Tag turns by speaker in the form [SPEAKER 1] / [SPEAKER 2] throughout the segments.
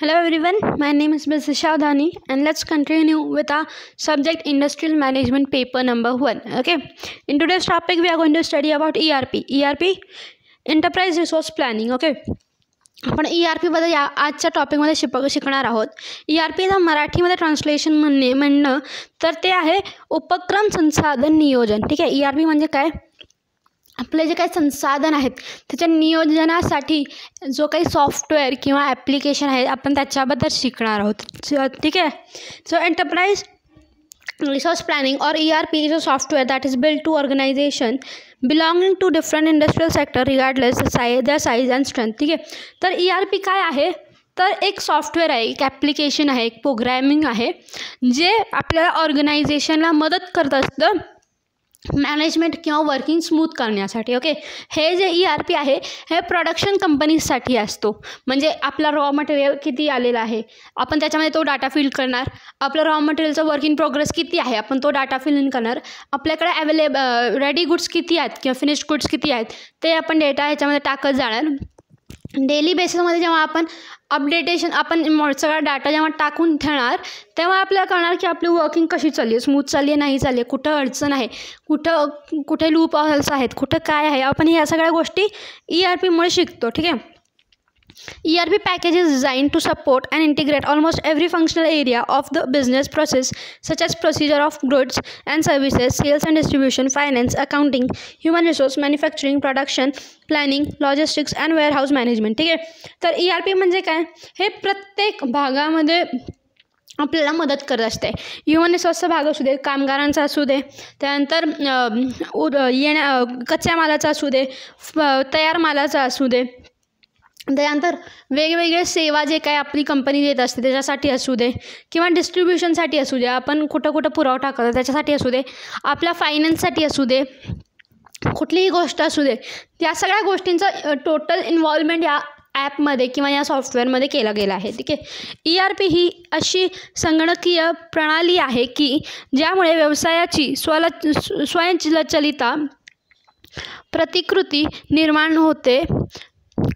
[SPEAKER 1] Hello everyone my name is miss Misha Dhani and let's continue with a subject industrial management paper number one okay in introduce topic we are going to study about E R P E R P enterprise resource planning okay आपण E R पीबद्दल या आजच्या टॉपिकमध्ये शिक शिकणार आहोत E e R पीला मराठीमध्ये translation म्हणणे म्हणणं तर ते आहे उपक्रम संसाधन नियोजन ठीक आहे ई आर पी म्हणजे काय आपले जे काही संसाधन आहेत त्याच्या नियोजनासाठी जो काही सॉफ्टवेअर किंवा ॲप्लिकेशन आहे आपण त्याच्याबद्दल शिकणार आहोत ठीक आहे so enterprise resource planning or E P P software software is build to to belonging to different different sector sector regardless say the size and strength ठीक आहे तर ई आर पी काय आहे तर एक सॉफ्टवेअर आहे एक ॲप्लिकेशन आहे एक प्रोग्रॅमिंग आहे जे आपल्याला ऑर्गनायझेशनला मदत करत असतं मॅनेजमेंट किंवा वर्किंग स्मूथ करण्यासाठी ओके हे जे ई आर पी आहे हे प्रोडक्शन कंपनीजसाठी असतो म्हणजे आपला रॉ मटेरियल किती आलेला आहे आपण त्याच्यामध्ये तो डाटा फिल करणार आपलं रॉ मटेरियलचं वर्क इन प्रोग्रेस किती आहे आपण तो डाटा फिल इन करणार आपल्याकडे अवेलेब रेडी गुड्स किती आहेत किंवा फिनिश्ड गुड्स किती आहेत ते आपण डेटा ह्याच्यामध्ये टाकत जाणार डेली बेसिसमध्ये जेव्हा आपण अपडेटेशन आपण सगळा डाटा जेव्हा टाकून ठेवणार तेव्हा आपल्याला कळणार की आपली वर्किंग कशी चालली आहे स्मूथ चालली आहे नाही चालली आहे कुठं अडचण आहे कुठं कुठे लूप आहेत कुठं काय आहे आपण ह्या सगळ्या गोष्टी ई e आर पीमुळे शिकतो ठीक आहे ERP package is designed to support and integrate almost every functional area of the business process, such as procedure of goods and services, sales and distribution, finance, accounting, human resource, manufacturing, production, planning, logistics and warehouse management. ठीक आहे तर E R P म्हणजे काय हे प्रत्येक भागामध्ये आपल्याला मदत करत असते ह्युमन रिसोर्सचा भाग असू दे कामगारांचा असू दे त्यानंतर येण्या कच्च्या मालाचा असू दे तयार मालाचा असू दे त्यानंतर वेगवेगळे सेवा जे काय आपली कंपनी देत असते त्याच्यासाठी असू दे किंवा डिस्ट्रीब्युशनसाठी असू दे आपण कुठं कुठं पुरवठा करतो त्याच्यासाठी असू दे आपल्या फायनान्ससाठी असू दे कुठलीही गोष्ट असू दे या सगळ्या गोष्टींचं टोटल इन्व्हॉल्वमेंट या ॲपमध्ये किंवा या सॉफ्टवेअरमध्ये केला गेला आहे ठीक आहे ई आर पी ही अशी संगणकीय प्रणाली आहे की ज्यामुळे व्यवसायाची स्वल स्वयंचलचलिता प्रतिकृती निर्माण होते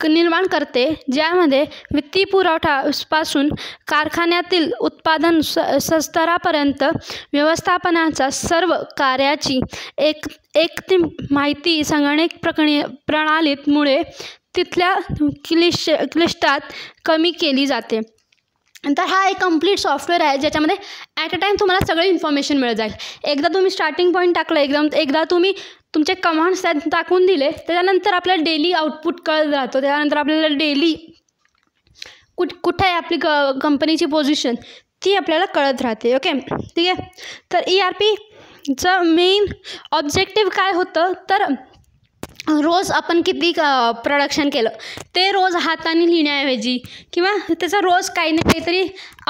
[SPEAKER 1] निर्माण करते ज्यामध्ये वित्तीय पुरवठा पासून कारखान्यातील उत्पादन स स्तरापर्यंत व्यवस्थापनाचा सर्व कार्याची एक ती माहिती संगणक प्रकणी प्रणालीमुळे तिथल्या क्लिश क्लिष्टात कमी केली जाते तर हा एक कंप्लीट सॉफ्टवेअर आहे ज्याच्यामध्ये ॲट अ टाईम तुम्हाला सगळी इन्फॉर्मेशन मिळत जाईल एकदा तुम्ही स्टार्टिंग पॉईंट टाकलं एकदम एकदा तुम्ही तुमचे कमांड्स त्यात टाकून दिले त्याच्यानंतर आपल्याला डेली आउटपुट कळत राहतो त्यानंतर आपल्याला डेली कुठ कुठे आहे आपली क कंपनीची पोझिशन ती आपल्याला कळत राहते ओके ठीक आहे तर ई आर पीचं मेन ऑब्जेक्टिव्ह काय होतं तर रोज आपण किती प्रोडक्शन केलं ते रोज हाताने लिहिण्याऐवजी किंवा त्याचा रोज काही ना काहीतरी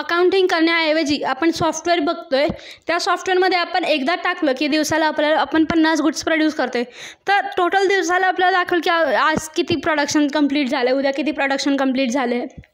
[SPEAKER 1] अकाउंटिंग करण्याऐवजी आपण सॉफ्टवेअर बघतो आहे त्या सॉफ्टवेअरमध्ये आपण एकदा टाकलं की दिवसाला आपल्याला आपण पन्नास गुड्स प्रोड्यूस करतो आहे तर टोटल दिवसाला आपल्याला दाखवलं की आज किती प्रोडक्शन कंप्लीट झालं आहे उद्या किती प्रोडक्शन कंप्लीट झालं आहे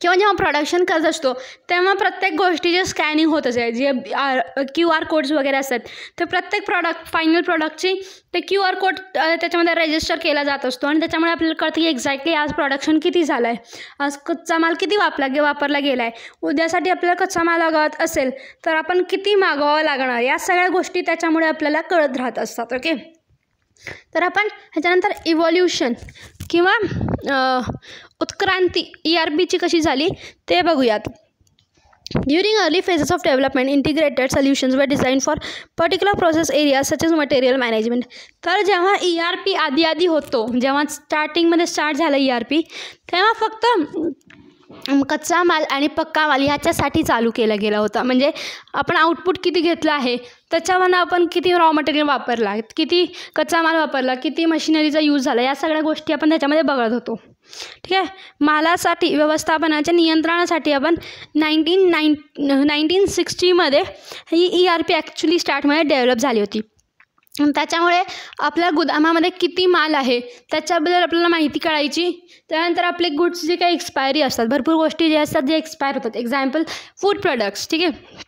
[SPEAKER 1] किंवा जेव्हा प्रोडक्शन करत असतो तेव्हा प्रत्येक गोष्टीचे स्कॅनिंग होत आहे जे आर क्यू आर कोड्स वगैरे असतात तर प्रत्येक प्रॉडक्ट फायनल प्रॉडक्टची ते क्यू आर कोड त्याच्यामध्ये रजिस्टर केला जात असतो आणि त्याच्यामुळे आपल्याला कळतं की एक्झॅक्टली आज प्रोडक्शन किती झालं आहे आज कच्चा माल किती वापला गे वापरला गेला आहे उद्यासाठी आपल्याला कच्चा माल मागवत असेल तर आपण किती मागवावं लागणार या सगळ्या गोष्टी त्याच्यामुळे आपल्याला कळत राहत असतात ओके तर आपण ह्याच्यानंतर इव्हॉल्युशन किंवा उत्क्रांती ई e आर बीची कशी झाली ते बघूयात during early phases of development integrated solutions वर design for particular process area such as material management तर जेव्हा ई आर पी आधी आधी होतो जेव्हा स्टार्टिंगमध्ये स्टार्ट झालं ई आर पी तेव्हा फक्त कच्चा माल आणि पक्का माल ह्याच्यासाठी चालू केला गेला होता म्हणजे आपण आउटपुट किती घेतलं आहे त्याच्यावरनं आपण किती रॉ मटेरियल वापरला किती कच्चा माल वापरला किती मशिनरीचा यूज झाला या सगळ्या गोष्टी आपण त्याच्यामध्ये बघत होतो ठीक आहे मालासाठी व्यवस्थापनाच्या नियंत्रणासाठी आपण नाईन्टीन नाईन नाईन्टीन सिक्स्टीमध्ये ही ई आर पी ॲक्च्युली स्टार्टमध्ये डेव्हलप झाली होती त्याच्यामुळे आपल्या गोदामामध्ये किती माल आहे त्याच्याबद्दल आपल्याला माहिती कळायची त्यानंतर आपले गुड्स जे काही एक्सपायरी असतात भरपूर गोष्टी जे असतात जे एक्सपायर होतात एक्झाम्पल फूड प्रोडक्ट्स ठीक आहे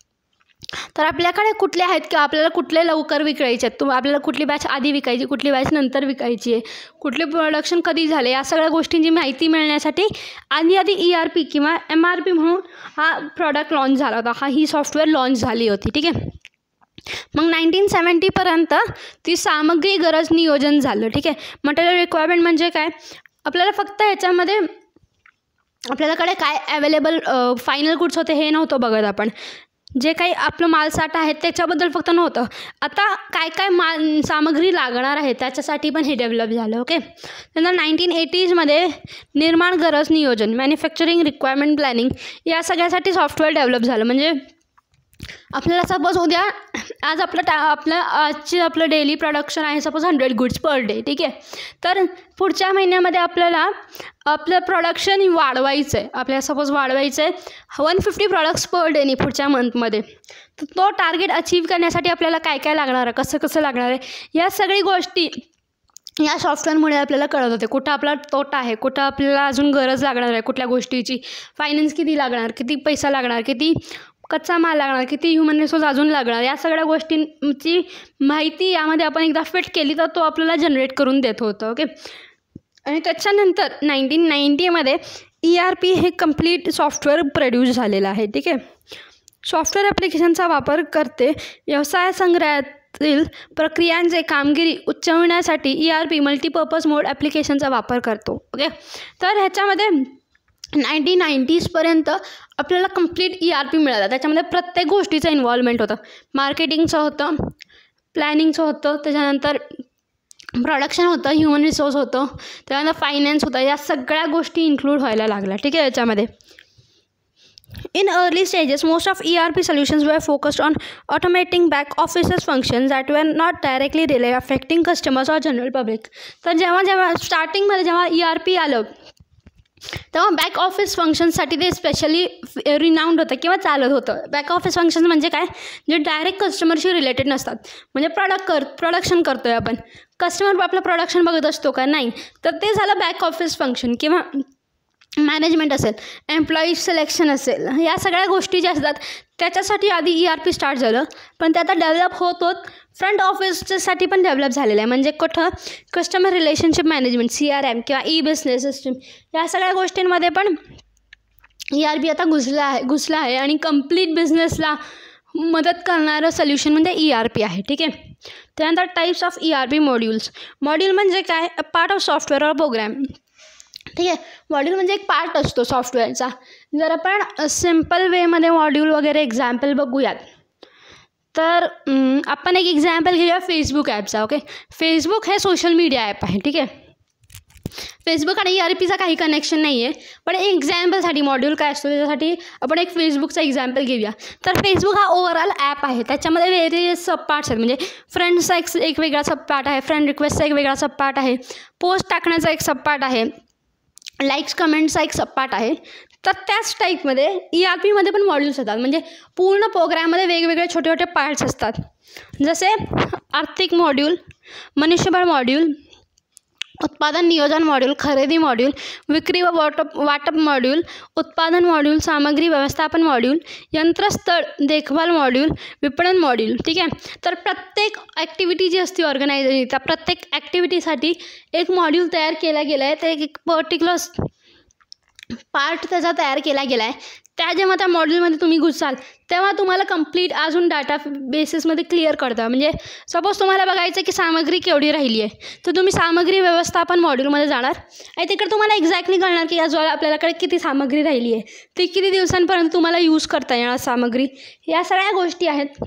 [SPEAKER 1] तर आपल्याकडे कुठले आहेत किंवा आपल्याला कुठले लवकर विकायचे आहेत तुम आपल्याला कुठली बॅच आधी विकायची कुठली बॅच नंतर विकायची आहे कुठले प्रोडक्शन कधी झाले या सगळ्या गोष्टींची माहिती मिळण्यासाठी आधी आधी ई आर पी किंवा एम आर पी म्हणून हा प्रॉडक्ट लॉन्च झाला होता हा ही सॉफ्टवेअर लॉन्च झाली होती ठीक आहे मग नाईन्टीन सेवन्टीपर्यंत ती सामग्री गरज नियोजन झालं ठीक आहे मटेरियल रिक्वायरमेंट म्हणजे काय आपल्याला फक्त ह्याच्यामध्ये आपल्याकडे काय अवेलेबल फायनल गुड्स होते हे नव्हतं बघत आपण जे काही आपलं मालसाठा आहे त्याच्याबद्दल फक्त नव्हतं आता काय काय माल सामग्री लागणार आहे त्याच्यासाठी पण हे डेव्हलप झालं ओके त्यानंतर नाईन्टीन एटीजमध्ये निर्माण गरज नियोजन मॅन्युफॅक्चरिंग रिक्वायरमेंट प्लॅनिंग या सगळ्यासाठी सॉफ्टवेअर डेव्हलप झालं म्हणजे आपल्याला सपोज उद्या आज आपलं टा आपलं आजचे आपलं डेली प्रोडक्शन आहे suppose hundred goods per day ठीक आहे तर पुढच्या महिन्यामध्ये आपल्याला आपलं प्रोडक्शन वाढवायचं आहे आपल्याला सपोज वाढवायचं आहे वन फिफ्टी प्रोडक्ट्स पर डेनी पुढच्या मंथमध्ये तर तो टार्गेट अचीव करण्यासाठी आपल्याला काय काय लागणार आहे कसं कसं लागणार आहे या सगळी गोष्टी या सॉफ्टवेअरमुळे आपल्याला कळत होते कुठं आपला तोटा आहे कुठं आपल्याला अजून गरज लागणार आहे कुठल्या गोष्टीची फायनान्स किती लागणार किती पैसा लागणार किती कच्चा माल लागणार किती ह्युमन रिसोर्स अजून लागणार या सगळ्या गोष्टींची माहिती यामध्ये आपण एकदा फिट केली तर तो आपल्याला जनरेट करून देत होतं ओके आणि त्याच्यानंतर नाईन्टीन नाईन्टीमध्ये ई आर पी हे कम्प्लीट सॉफ्टवेअर प्रोड्यूस झालेलं आहे ठीक आहे सॉफ्टवेअर ॲप्लिकेशनचा वापर करते व्यवसाय संग्रहातील प्रक्रियांचे कामगिरी उच्चविण्यासाठी E R P multipurpose mode ॲप्लिकेशनचा वापर करतो ओके तर ह्याच्यामध्ये नाईन्टीन नाईन्टीजपर्यंत आपल्याला कंप्लीट ई आर पी मिळाला त्याच्यामध्ये प्रत्येक गोष्टीचं इन्व्हॉल्वमेंट होतं मार्केटिंगचं होतं प्लॅनिंगचं होतं त्याच्यानंतर प्रोडक्शन होतं ह्युमन रिसोर्स होतं त्यानंतर फायनान्स होतं या सगळ्या गोष्टी इन्क्लूड व्हायला लागल्या ठीक आहे याच्यामध्ये stages most of E R P solutions were focused on back back offices function that were not directly really affecting customers or general public तर जेव्हा जेव्हा स्टार्टिंगमध्ये जेव्हा ई आर पी आलं तेव्हा बॅक ऑफिस फंक्शनसाठी ते स्पेशली रिनाऊंड होतं किंवा चालत होतं बॅक ऑफिस फंक्शन म्हणजे काय जे डायरेक्ट कस्टमरशी रिलेटेड नसतात म्हणजे प्रॉडक्ट कर प्रोडक्शन करतो आहे आपण कस्टमर आपलं प्रोडक्शन बघत असतो का नाही तर ते झालं बॅक ऑफिस फंक्शन किंवा मॅनेजमेंट असेल एम्प्लॉई सिलेक्शन असेल या सगळ्या गोष्टी ज्या असतात त्याच्यासाठी आधी ई आर पी स्टार्ट झालं पण ते आता डेव्हलप होत होत फ्रंट ऑफिससाठी पण डेव्हलप झालेलं आहे म्हणजे कुठं customer relationship management C R M किंवा ई बिझनेस सिस्टीम या सगळ्या गोष्टींमध्ये पण ई आर बी आता घुसला आहे घुसला आहे आणि कम्प्लीट बिझनेसला मदत करणारं सोल्युशन म्हणजे ई आर पी आहे ठीक आहे त्यानंतर types of E R P modules module म्हणजे काय part of software or program ठीक आहे मॉड्यूल म्हणजे एक पार्ट असतो सॉफ्टवेअरचा जर आपण सिम्पल वेमध्ये मॉड्यूल वगैरे एक्झाम्पल बघूयात तर आपण एक एक्झाम्पल घेऊया फेसबुक ॲपचा ओके फेसबुक हे सोशल मीडिया ॲप आहे ठीक आहे फेसबुक आणि आर e पीचा काही कनेक्शन नाही आहे पण एक्झाम्पलसाठी मॉड्यूल काय असतो त्याच्यासाठी आपण एक फेसबुकचा एक्झाम्पल घेऊया तर फेसबुक हा ओव्हरऑल ॲप आहे त्याच्यामध्ये वेगवेगळे सब पार्ट्स आहेत म्हणजे फ्रेंड्सचा एक एक वेगळा सब पार्ट आहे फ्रेंड रिक्वेस्टचा एक वेगळा सब पार्ट आहे पोस्ट टाकण्याचा एक सब पार्ट आहे लाईक्स कमेंट्सचा एक सपाट आहे तर त्याच टाईपमध्ये ई e आर पीमध्ये पण मॉड्यूल्स येतात म्हणजे पूर्ण प्रोग्राममध्ये वेगवेगळे छोटे छोटे पार्ट्स असतात जसे आर्थिक मॉड्यूल मनुष्यबळ मॉड्यूल उत्पादन नियोजन मॉड्यूल खरेदी मॉड्यूल विक्री व वाटप वाटप मॉड्यूल उत्पादन मॉड्यूल सामग्री व्यवस्थापन मॉड्यूल यंत्रस्थळ देखभाल मॉड्यूल विपणन मॉड्यूल ठीक आहे तर प्रत्येक ॲक्टिव्हिटी जी असते ऑर्गनायझेशन त्या प्रत्येक ॲक्टिव्हिटीसाठी एक मॉड्यूल तयार केला गेला आहे ते एक पर्टिक्युलर पार्ट त्याचा तयार केला गेला आहे त्या जेव्हा त्या मॉड्यूलमध्ये तुम्ही घुसाल तेव्हा तुम्हाला कंप्लीट अजून डाटा बेसिसमध्ये क्लिअर करता म्हणजे सपोज तुम्हाला बघायचं की सामग्री केवढी राहिली आहे तर तुम्ही सामग्री व्यवस्थापन मॉड्यूलमध्ये जाणार आणि तिकडे तुम्हाला एक्झॅक्टली कळणार की आज आपल्याकडे किती सामग्री राहिली आहे ती किती दिवसांपर्यंत तुम्हाला यूज करता येणार सामग्री या सगळ्या गोष्टी आहेत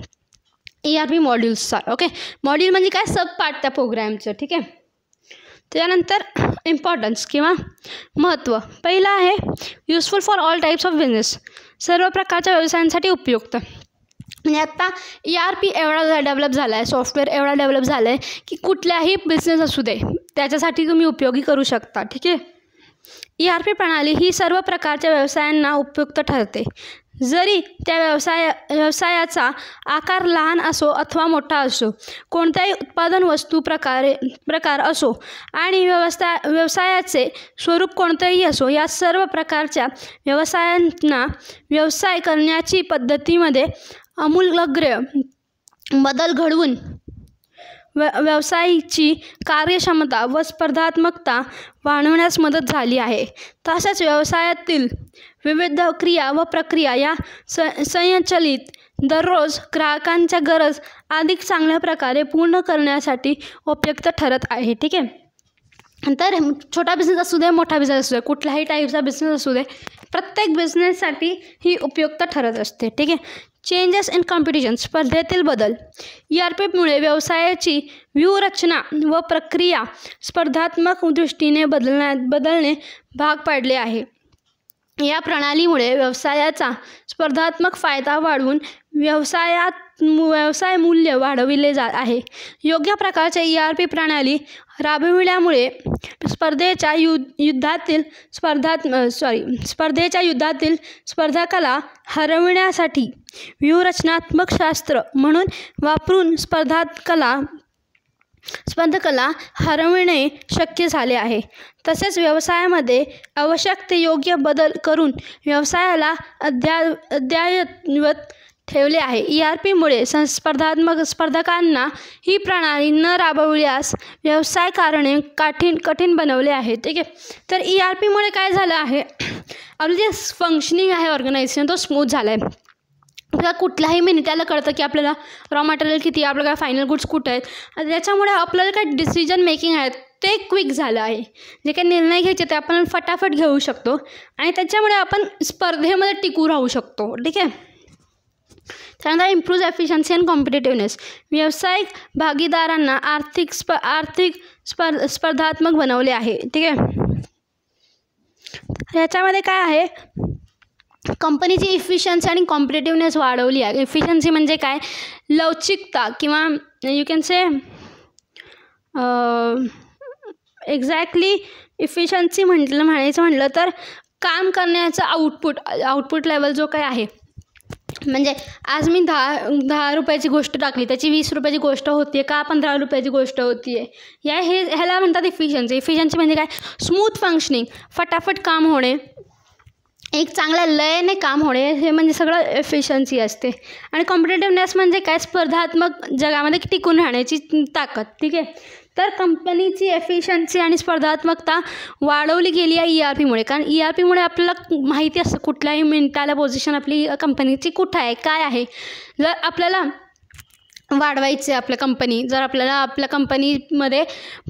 [SPEAKER 1] ए आर पी मॉड्यूल्सचा ओके मॉड्यूल म्हणजे काय सब पार्ट त्या प्रोग्रॅमचं ठीक आहे त्यानंतर इम्पॉर्टन्स किंवा महत्त्व पहिलं आहे useful for all types of business सर्व प्रकारच्या व्यवसायांसाठी उपयुक्त म्हणजे आत्ता ई e आर पी एवढा डेव्हलप झाला आहे सॉफ्टवेअर एवढा डेव्हलप झाला आहे की कुठल्याही बिझनेस असू दे त्याच्यासाठी तुम्ही उपयोगी करू शकता ठीक आहे ई आर पी प्रणाली ही सर्व प्रकारच्या व्यवसायांना उपयुक्त ठरते जरी त्या व्यवसाय व्यवसायाचा आकार लहान असो अथवा मोठा असो कोणत्याही उत्पादन वस्तू प्रकारे प्रकार असो आणि व्यवस्था व्यवसायाचे स्वरूप कोणतेही असो या सर्व प्रकारच्या व्यवसायांना व्यवसाय करण्याची पद्धतीमध्ये अमूलग्र बदल घडवून व्य व्यवसायाची कार्यक्षमता व स्पर्धात्मकता वाढवण्यास मदत झाली आहे तसेच व्यवसायातील विविध क्रिया व प्रक्रिया या स संचलित दररोज ग्राहकांच्या गरज अधिक चांगल्या प्रकारे पूर्ण करण्यासाठी उपयुक्त ठरत आहे ठीक आहे तर छोटा बिझनेस असू दे मोठा बिझनेस असू दे कुठल्याही टाईपचा बिझनेस असू दे प्रत्येक बिझनेससाठी ही उपयुक्त ठरत असते ठीक आहे चेंजेस इन कॉम्पिटिशन स्पर्धेतील बदल ई e आर पीमुळे व्यवसायाची व्यूहरचना व प्रक्रिया स्पर्धात्मक दृष्टीने बदलण्यात बदलणे भाग पाडले आहे या प्रणालीमुळे व्यवसायाचा स्पर्धात्मक फायदा वाढवून व्यवसायात व्यवसाय मूल्य वाढविले जात आहे योग्य प्रकारचे ई आर पी प्रणाली राबविल्यामुळे स्पर्धेच्या यु युद्धातील स्पर्धात सॉरी स्पर्धेच्या युद्धातील स्पर्धाकला हरविण्यासाठी व्यूहरचनात्मक शास्त्र म्हणून वापरून कला स्पर्धकला हरविणे शक्य झाले आहे तसेच व्यवसायामध्ये आवश्यक ते योग्य बदल करून व्यवसायाला अध्या अद्ययावत ठेवले आहे ई e आर पीमुळे सं स्पर्धात्मक स्पर्धकांना ही प्रणाली न राबविल्यास व्यवसाय कारणे काठीण कठीण बनवले आहे ठीक आहे तर ई e आर पीमुळे काय झालं आहे अगदी फंक्शनिंग आहे ऑर्गनायझेशन तो स्मूथ झाला आहे आपल्याला कुठल्याही मिनिटाला कळतं की आपल्याला रॉ मटेरियल किती आपलं काय फायनल गुड्स कुठं आहेत त्याच्यामुळे आपल्याला काय डिसिजन मेकिंग आहेत ते क्विक झालं आहे जे काही निर्णय घ्यायचे ते आपण फटाफट घेऊ शकतो आणि त्याच्यामुळे आपण स्पर्धेमध्ये टिकू राहू शकतो ठीक आहे त्यानंतर इम्प्रूव्ह एफिशियन्सी अँड कॉम्पिटेटिव्हनेस व्यावसायिक भागीदारांना आर्थिक स्प आर्थिक स्पर्ध स्पर्धात्मक बनवले आहे ठीक आहे याच्यामध्ये काय आहे कंपनीची इफिशन्सी आणि कॉम्पिटेटिव्हनेस वाढवली आहे इफिशन्सी म्हणजे काय लवचिकता किंवा you can say exactly efficiency म्हटलं म्हणायचं म्हटलं तर काम करण्याचा आउटपुट आउटपुट लेवल जो काय आहे म्हणजे आज मी दहा दहा रुपयाची गोष्ट टाकली त्याची वीस रुपयाची गोष्ट होती आहे का पंधरा रुपयाची गोष्ट होती आहे या हे ह्याला म्हणतात इफिशियन्सी इफिशियन्सी म्हणजे काय स्मूथ फंक्शनिंग फटाफट काम होणे एक चांगल्या लयने काम होणे हे म्हणजे सगळं एफिशियन्सी असते आणि कॉम्पिटेटिव्हनेस म्हणजे काय स्पर्धात्मक जगामध्ये टिकून राहण्याची ताकद ठीक आहे तर कंपनीची एफिशियन्सी आणि स्पर्धात्मकता वाढवली गेली आहे ई e आर पीमुळे कारण ई e आर पीमुळे आपल्याला माहिती असतं कुठल्याही मिनिटाला पोझिशन आपली कंपनीची कुठं आहे काय आहे जर आपल्याला आहे आपल्या कंपनी जर आपल्याला आपल्या कंपनीमध्ये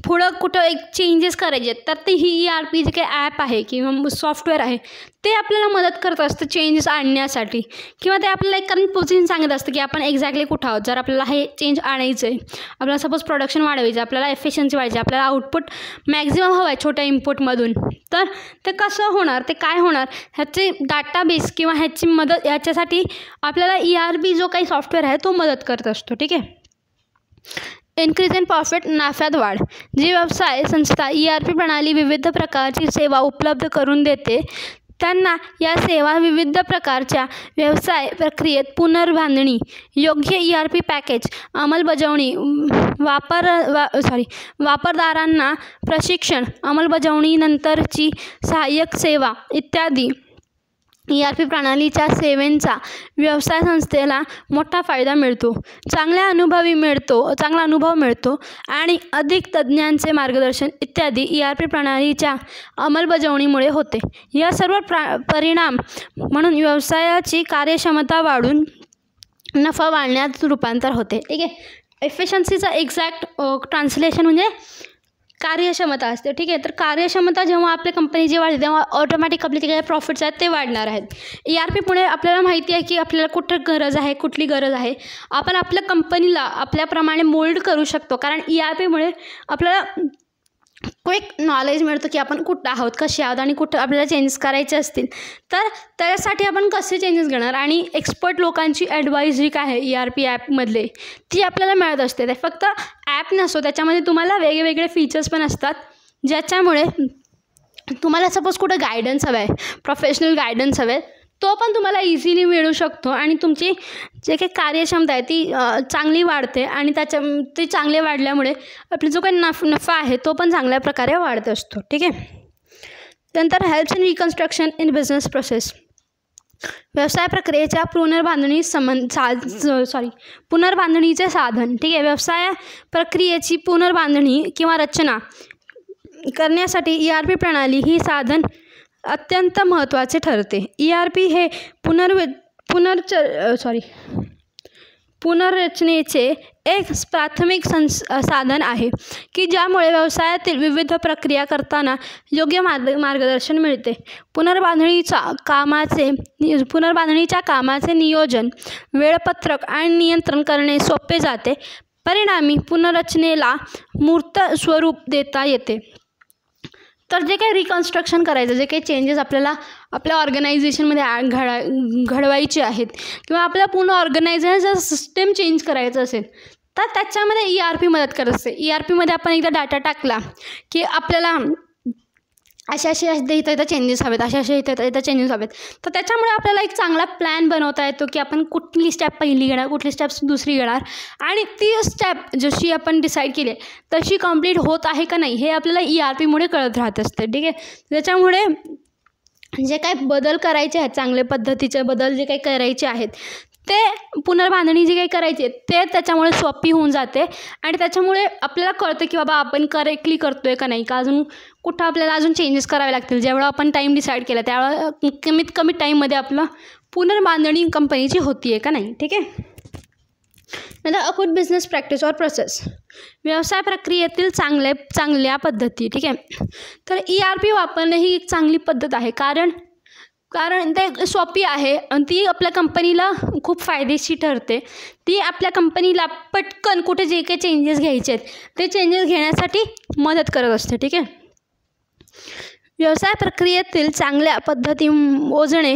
[SPEAKER 1] पुढं कुठं एक चेंजेस करायचे आहेत तर ते ही ई आर पी जे काही ॲप आहे किंवा सॉफ्टवेअर आहे ते आपल्याला मदत करत असतं चेंजेस आणण्यासाठी किंवा ते आपल्याला एक कारण पोझिशन सांगत असतं की आपण एक्झॅक्टली कुठं आहोत जर आपल्याला हे चेंज आणायचं आहे आपल्याला सपोज प्रोडक्शन वाढवायचं आपल्याला एफिशियन्सी वाढायची आपल्याला आउटपुट मॅक्झिमम हवं आहे छोट्या इनपुटमधून तर ते कसं होणार ते काय होणार ह्याचे डाटाबेस किंवा ह्याची मदत ह्याच्यासाठी आपल्याला ई आर बी जो काही सॉफ्टवेअर आहे तो मदत करत असतो ठीक आहे इन्क्रीज इन प्रॉफिट नाफ्यात वाढ जी व्यवसाय संस्था ई आर पी प्रणाली विविध प्रकारची सेवा उपलब्ध करून देते त्यांना या सेवा विविध प्रकारच्या व्यवसाय प्रक्रियेत पुनर्बांधणी योग्य ई आर पी पॅकेज अंमलबजावणी वापर वा सॉरी वापरदारांना प्रशिक्षण अंमलबजावणीनंतरची सहाय्यक सेवा इत्यादी ई आर पी प्रणालीच्या सेवेंचा व्यवसाय संस्थेला मोठा फायदा मिळतो चांगल्या अनुभवी मिळतो चांगला अनुभव मिळतो आणि अधिक तज्ज्ञांचे मार्गदर्शन इत्यादी ई आर पी प्रणालीच्या अंमलबजावणीमुळे होते या सर्व प्रा परिणाम म्हणून व्यवसायाची कार्यक्षमता वाढून नफा वाढण्यात रूपांतर होते ठीक आहे एफिशन्सीचा एक्झॅक्ट ट्रान्सलेशन म्हणजे कार्यक्षमता असते ठीक आहे तर कार्यक्षमता जेव्हा आपल्या कंपनी जी वाढते तेव्हा ऑटोमॅटिक आपले जे काही प्रॉफिट्स आहेत ते वाढणार आहेत ई e आर पीमुळे आपल्याला माहिती आहे की आपल्याला कुठं गरज आहे कुठली गरज आहे आपण आपल्या कंपनीला आपल्याप्रमाणे मोल्ड करू शकतो कारण ई e आर पीमुळे आपल्याला क्विक नॉलेज मिळतं की आपण कुठं आहोत कसे आहोत आणि कुठं आपल्याला चेंजेस करायचे असतील तर त्यासाठी आपण कसे चेंजेस घेणार आणि एक्सपर्ट लोकांची ॲडवाईस जी काय आहे ई e आर पी ॲपमधले ती आपल्याला मिळत असते ते फक्त ॲप नसतो त्याच्यामध्ये तुम्हाला वेगवेगळे फीचर्स पण असतात ज्याच्यामुळे तुम्हाला सपोज कुठं गायडन्स हवं आहे प्रोफेशनल गायडन्स हवे तो पण तुम्हाला इझिली मिळू शकतो आणि तुमची जे काही कार्यक्षमता आहे ती चांगली वाढते आणि त्याच्या ते चांगले वाढल्यामुळे आपला जो काही नफ नफा आहे तो पण चांगल्या प्रकारे वाढत असतो ठीक आहे त्यानंतर helps in reconstruction in business process व्यवसाय प्रक्रियेच्या पुनर्बांधणी संबंध सा सॉरी पुनर्बांधणीचे साधन ठीक आहे व्यवसाय प्रक्रियेची पुनर्बांधणी किंवा रचना करण्यासाठी ई आर पी प्रणाली ही साधन अत्यंत महत्त्वाचे ठरते ई आर पी हे पुनर्वे पुनर्च सॉरी पुनर्रचनेचे एक प्राथमिक संस साधन आहे की ज्यामुळे व्यवसायातील विविध प्रक्रिया करताना योग्य मार्ग मार्गदर्शन मिळते पुनर्बांधणीच्या कामाचे पुनर्बांधणीच्या कामाचे नियोजन वेळपत्रक आणि नियंत्रण करणे सोपे जाते परिणामी पुनर्रचनेला मूर्त स्वरूप देता येते तर जे काही रिकन्स्ट्रक्शन करायचं जे काही चेंजेस आपल्याला आपल्या ऑर्गनायझेशनमध्ये आ घडा घडवायचे आहेत किंवा आपल्या पूर्ण ऑर्गनायझेशन सिस्टेम चेंज करायचं असेल तर त्याच्यामध्ये ई आर पी मदत करत असते ई e आर पीमध्ये आपण एकदा डाटा टाकला की आपल्याला असे असे इथं इथं चेंजेस हवेत असे असे इथं इथं चेंजेस हवेत तर त्याच्यामुळे आपल्याला एक चांगला प्लॅन बनवता येतो की आपण कुठली स्टेप पहिली घेणार कुठली स्टेप्स दुसरी घेणार आणि ती स्टेप जशी आपण डिसाईड केली तशी कंप्लीट होत आहे का नाही हे आपल्याला ई e आर पीमुळे कळत राहत असतं ठीक आहे त्याच्यामुळे जे काय बदल करायचे आहेत चांगल्या पद्धतीचे बदल जे काही करायचे आहेत ते पुनर्बांधणी जी काही करायची ते त्याच्यामुळे सोपी होऊन जाते आणि त्याच्यामुळे आपल्याला कळतं की बाबा आपण करेक्टली करतो आहे का नाही का अजून कुठं आपल्याला अजून चेंजेस करावे लागतील ज्यावेळा आपण टाईम डिसाईड केला त्यावेळा कमीत कमी टाईममध्ये आपलं पुनर्बांधणी कंपनीची होती आहे का नाही ठीक आहे नंतर acute business practice or process व्यवसाय प्रक्रियेतील चांगले चांगल्या पद्धती ठीक आहे तर ई आर पी वापरणं ही एक चांगली पद्धत आहे कारण कारण ते सोपी आहे आणि ती आपल्या कंपनीला खूप फायदेशीर ठरते ती आपल्या कंपनीला पटकन कुठे जे काही चेंजेस घ्यायचे आहेत ते चेंजेस घेण्यासाठी मदत करत असते ठीक आहे व्यवसाय प्रक्रियेतील चांगल्या पद्धती मोजणे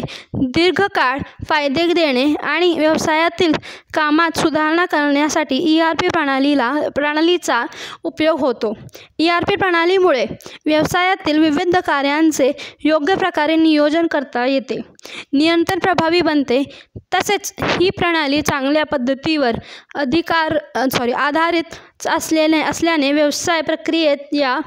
[SPEAKER 1] दीर्घकाळ फायदे देणे आणि व्यवसायातील कामात सुधारणा करण्यासाठी ई आर पी प्रणालीला प्रणालीचा उपयोग होतो ई आर पी प्रणालीमुळे व्यवसायातील विविध कार्यांचे योग्य प्रकारे नियोजन करता येते नियंत्रण प्रभावी बनते तसेच ही प्रणाली चांगल्या पद्धतीवर अधिकार सॉरी आधारित असलेले असल्याने व्यवसाय प्रक्रियेत या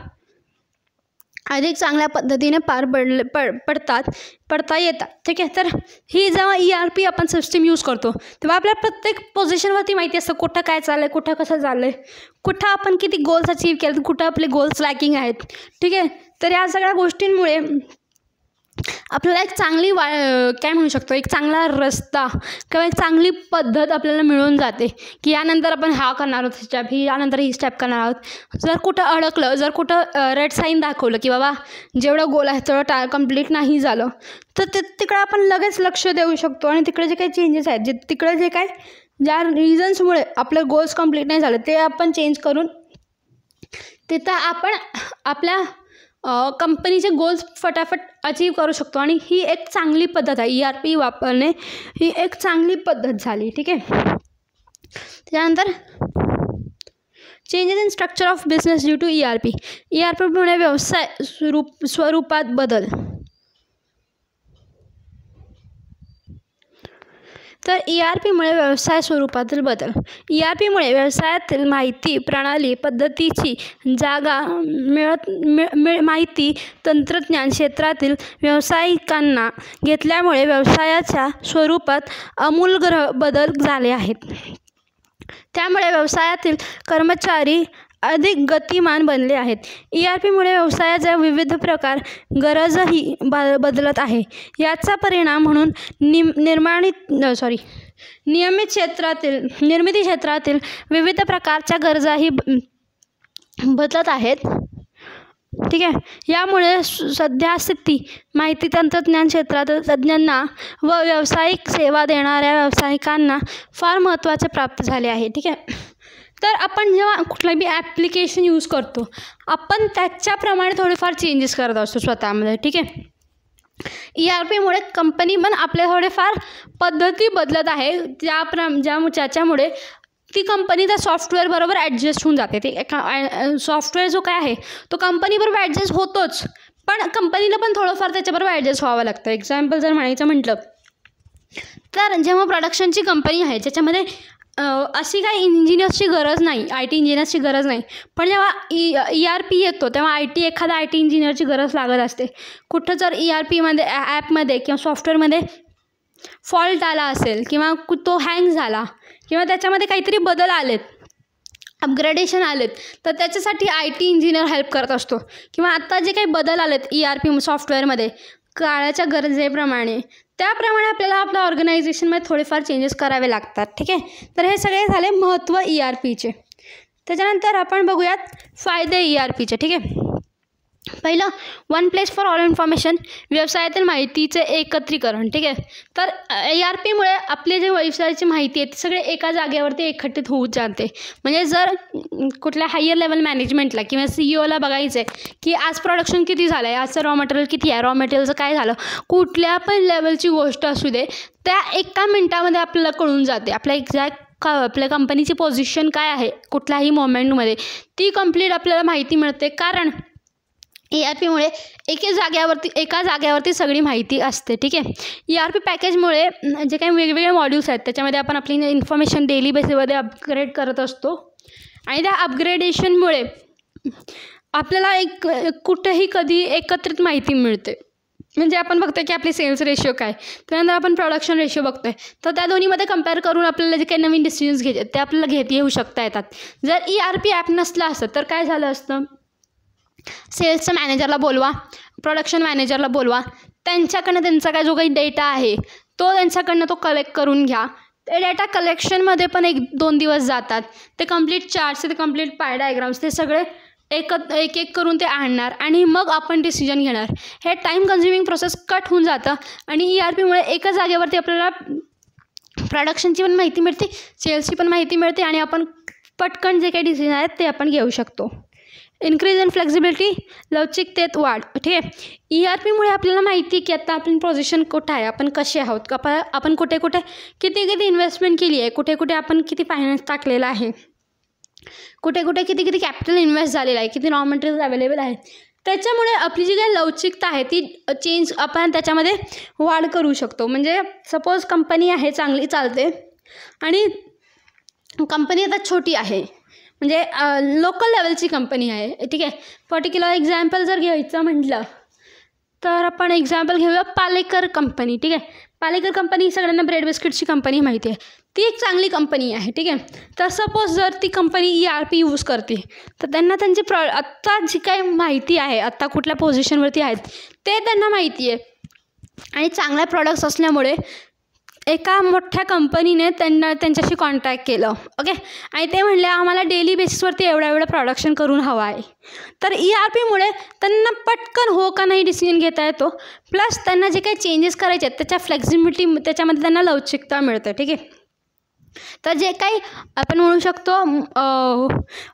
[SPEAKER 1] अधिक चांगल्या पद्धतीने पार पडले पड पडतात पडता येतात ठीक आहे तर ही जेव्हा ई आर पी आपण सिस्टीम यूज करतो तेव्हा आपल्या प्रत्येक पोझिशनवरती माहिती असतं कुठं काय चाललं आहे कुठं कसं चाललं आहे कुठं आपण किती गोल्स अचीव केले कुठं आपले गोल्स लॅकिंग आहेत ठीक आहे तर या सगळ्या गोष्टींमुळे आपल्याला एक चांगली वा काय म्हणू शकतो एक चांगला रस्ता किंवा एक चांगली पद्धत आपल्याला मिळून जाते की यानंतर आपण हा करणार आहोत स्टेप ही यानंतर ही स्टॅप करणार आहोत जर कुठं अडकलं जर कुठं रेड साईन दाखवलं की बाबा जेवढं गोल आहे तेवढं टा कम्प्लीट नाही झालं तर ते तिकडं आपण लगेच लक्ष देऊ शकतो आणि तिकडे जे काही चेंजेस आहेत जे तिकडे जे काय ज्या रिझन्समुळे आपलं गोल्स कम्प्लीट नाही झालं ते आपण चेंज करून तिथं आपण आपल्या कंपनीचे गोल्स फटाफट अचीव करू शकतो आणि ही एक चांगली पद्धत आहे ई आर पी वापरणे ही एक चांगली पद्धत झाली ठीक आहे त्यानंतर changes in structure of business due to E R P E R म्हणजे व्यवसाय स्वरूप स्वरूपात बदल तर ई e आर पीमुळे व्यवसाय स्वरूपातील बदल ई e आर पीमुळे व्यवसायातील माहिती प्रणाली पद्धतीची जागा मिळत मिळ माहिती तंत्रज्ञान क्षेत्रातील व्यावसायिकांना घेतल्यामुळे व्यवसायाच्या स्वरूपात अमूलग्रह बदल झाले आहेत त्यामुळे व्यवसायातील कर्मचारी अधिक गतिमान बनले आहेत ई e आर पीमुळे व्यवसायाच्या विविध प्रकार गरजही ब बदलत आहे याचा परिणाम म्हणून निम निर्माणित सॉरी नियमित क्षेत्रातील निर्मिती क्षेत्रातील विविध प्रकारच्या गरजाही बदलत आहेत ठीक आहे यामुळे सध्या स्थिती माहिती तंत्रज्ञान क्षेत्रात तज्ज्ञांना व व्यावसायिक सेवा देणाऱ्या व्यावसायिकांना फार महत्त्वाचे प्राप्त झाले आहे ठीक आहे तर आपण जेव्हा कुठलं बी ॲप्लिकेशन यूज करतो आपण त्याच्याप्रमाणे थोडेफार चेंजेस करत असतो स्वतःमध्ये ठीक आहे ई आर पीमुळे कंपनी पण आपल्या थोडेफार पद्धती बदलत आहे ज्या ज्या ज्याच्यामुळे ती कंपनी त्या सॉफ्टवेअरबरोबर ॲडजस्ट होऊन जाते ते एका सॉफ्टवेअर जो काय आहे तो कंपनीबरोबर ॲडजस्ट होतोच पण कंपनीला पण थोडंफार त्याच्याबरोबर ॲडजस्ट व्हावं लागतं एक्झाम्पल जर म्हणायचं म्हटलं तर जेव्हा प्रोडक्शनची कंपनी आहे ज्याच्यामध्ये अशी काही इंजिनियर्सची गरज नाही आय टी इंजिनियर्सची गरज नाही पण जेव्हा ई आर पी येतो तेव्हा आय टी एखादा आय टी इंजिनियरची गरज लागत असते कुठं जर ई e आर पीमध्ये ॲपमध्ये किंवा सॉफ्टवेअरमध्ये फॉल्ट आला असेल किंवा कु तो हँग झाला किंवा त्याच्यामध्ये काहीतरी बदल आलेत अपग्रेडेशन आलेत तर त्याच्यासाठी आय टी इंजिनियर हेल्प करत असतो किंवा आत्ता जे काही बदल आलेत ई आर पी सॉफ्टवेअरमध्ये काळाच्या गरजेप्रमाणे त्याप्रमाणे आपल्याला आपल्या ऑर्गनायझेशनमध्ये थोडेफार चेंजेस करावे लागतात ठीक आहे तर हे सगळे झाले महत्त्व ई e आर पीचे त्याच्यानंतर आपण बघूयात फायदे ई e आर पीचे ठीक आहे पहिलं one place for all information व्यवसायातील माहितीचे एकत्रीकरण ठीक आहे तर ए आर पीमुळे आपले जे व्यवसायाची माहिती आहे ते सगळे एका जागेवरती एकत्रित होऊ जाते म्हणजे जर कुठल्या हायर लेवल मॅनेजमेंटला किंवा सी ओला e बघायचं आहे की आज प्रोडक्शन किती झालं आहे आजचं रॉ मटेरियल किती आहे रॉ मटेरियलचं काय झालं कुठल्या पण लेवलची गोष्ट असू दे त्या एका मिनटामध्ये आपल्याला कळून जाते आपल्या एक्झॅक्ट क आपल्या कंपनीची पोझिशन काय आहे कुठल्याही मोमेंटमध्ये ती कंप्लीट आपल्याला माहिती मिळते कारण ए आर पीमुळे एके जाग्यावरती एका जाग्यावरती सगळी माहिती असते ठीक आहे ई आर पी पॅकेजमुळे जे काही वेगवेगळे मॉड्यूल्स आहेत त्याच्यामध्ये आपण आपली इन्फॉर्मेशन डेली बेसिसमध्ये अपग्रेड करत असतो आणि त्या अपग्रेडेशनमुळे आपल्याला एक कुठेही कधी एकत्रित माहिती मिळते म्हणजे आपण बघतोय की आपली सेल्स रेशिओ काय त्यानंतर आपण प्रोडक्शन रेशिओ बघतोय तर त्या दोन्हीमध्ये कम्पेअर करून आपल्याला जे काही नवीन डिसिजन्स घ्यायचे ते आपल्याला घेत येऊ शकता येतात जर ई आर पी ॲप नसला असतं तर काय झालं असतं सेल्सच्या मॅनेजरला बोलवा प्रोडक्शन मॅनेजरला बोलवा त्यांच्याकडनं त्यांचा काय जो काही डेटा आहे तो त्यांच्याकडनं तो कलेक्ट करून घ्या ते डेटा कलेक्शनमध्ये पण एक दोन दिवस जातात ते कम्प्लीट चार्ट्स ते कम्प्लीट पाय डायग्राम्स ते सगळे एक एक एक करून ते आणणार आणि मग आपण डिसिजन घेणार हे टाईम कन्झ्युमिंग प्रोसेस कट होऊन जातं आणि ई e आर पीमुळे एका जागेवरती आपल्याला प्रॉडक्शनची पण माहिती मिळते सेल्सची पण माहिती मिळते आणि आपण पटकन जे काही डिसिजन आहेत ते आपण घेऊ शकतो इन्क्रीज इन फ्लेक्सिबिलिटी लवचिकतेत वाढ ठीक आहे ई आर पीमुळे आपल्याला माहिती की आता आपण पोझिशन कुठं आहे आपण कसे आहोत आप आपण कुठे कुठे किती किती इन्व्हेस्टमेंट केली आहे कुठे कुठे आपण किती फायनान्स टाकलेला आहे कुठे कुठे किती किती कॅपिटल इन्व्हेस्ट झालेलं आहे किती रॉ मटेरियल्स अवेलेबल आहेत त्याच्यामुळे आपली जी काही लवचिकता आहे ती चेंज आपण त्याच्यामध्ये वाढ करू शकतो म्हणजे सपोज कंपनी आहे चांगली चालते आणि कंपनी आता छोटी आहे म्हणजे लोकल लेवलची कंपनी आहे ठीक आहे पर्टिक्युलर एक्झाम्पल जर घ्यायचं म्हटलं तर आपण एक्झाम्पल घेऊया पालेकर कंपनी ठीक आहे पालेकर कंपनी सगळ्यांना ब्रेड बिस्किटची कंपनी माहिती आहे ती एक चांगली कंपनी आहे ठीक आहे तर सपोज जर ती company E R P use करते तर त्यांना त्यांची प्रॉ आत्ता जी काही माहिती आहे आत्ता कुठल्या पोझिशनवरती आहेत ते त्यांना माहिती आहे आणि चांगल्या प्रॉडक्ट्स असल्यामुळे एका मोठ्या कंपनीने त्यांना त्यांच्याशी कॉन्टॅक्ट केलं ओके आणि ते म्हणले आम्हाला डेली बेसिसवरती एवढा एवढं प्रोडक्शन करून हवं आहे तर ई e आर पीमुळे त्यांना पटकन हो का नाही डिसिजन घेता येतो प्लस त्यांना जे काही चेंजेस करायचे आहेत त्याच्या फ्लेक्झिबिलिटी त्याच्यामध्ये त्यांना लवचिकता मिळते ठीक आहे तर जे काही आपण म्हणू शकतो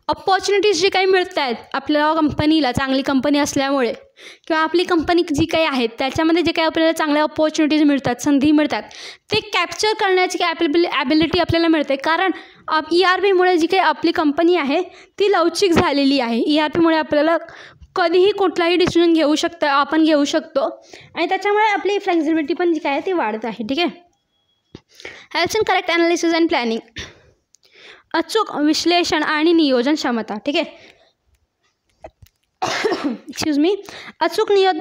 [SPEAKER 1] ऑपॉर्च्युनिटीज जे काही मिळत आहेत आपल्या कंपनीला चांगली कंपनी असल्यामुळे किंवा आपली कंपनी जी काही आहेत त्याच्यामध्ये जे काही आपल्याला चांगल्या ऑपॉर्च्युनिटीज मिळतात संधी मिळतात ते कॅप्चर करण्याची ॲपेबिल ॲबिलिटी आपल्याला मिळते कारण आप ई e आर पीमुळे जी काही आपली कंपनी आहे ती लवचिक झालेली आहे ई e आर पीमुळे आपल्याला कधीही कुठलाही डिसिजन घेऊ शकतं आपण घेऊ शकतो आणि त्याच्यामुळे आपली फ्लेक्झिबिलिटी पण जी काय आहे ती वाढत आहे ठीक आहे helps in correct analysis and planning अचूक विश्लेषण आणि नियोजन क्षमता ठीक आहे एक्सक्यूज मी अचूक नियो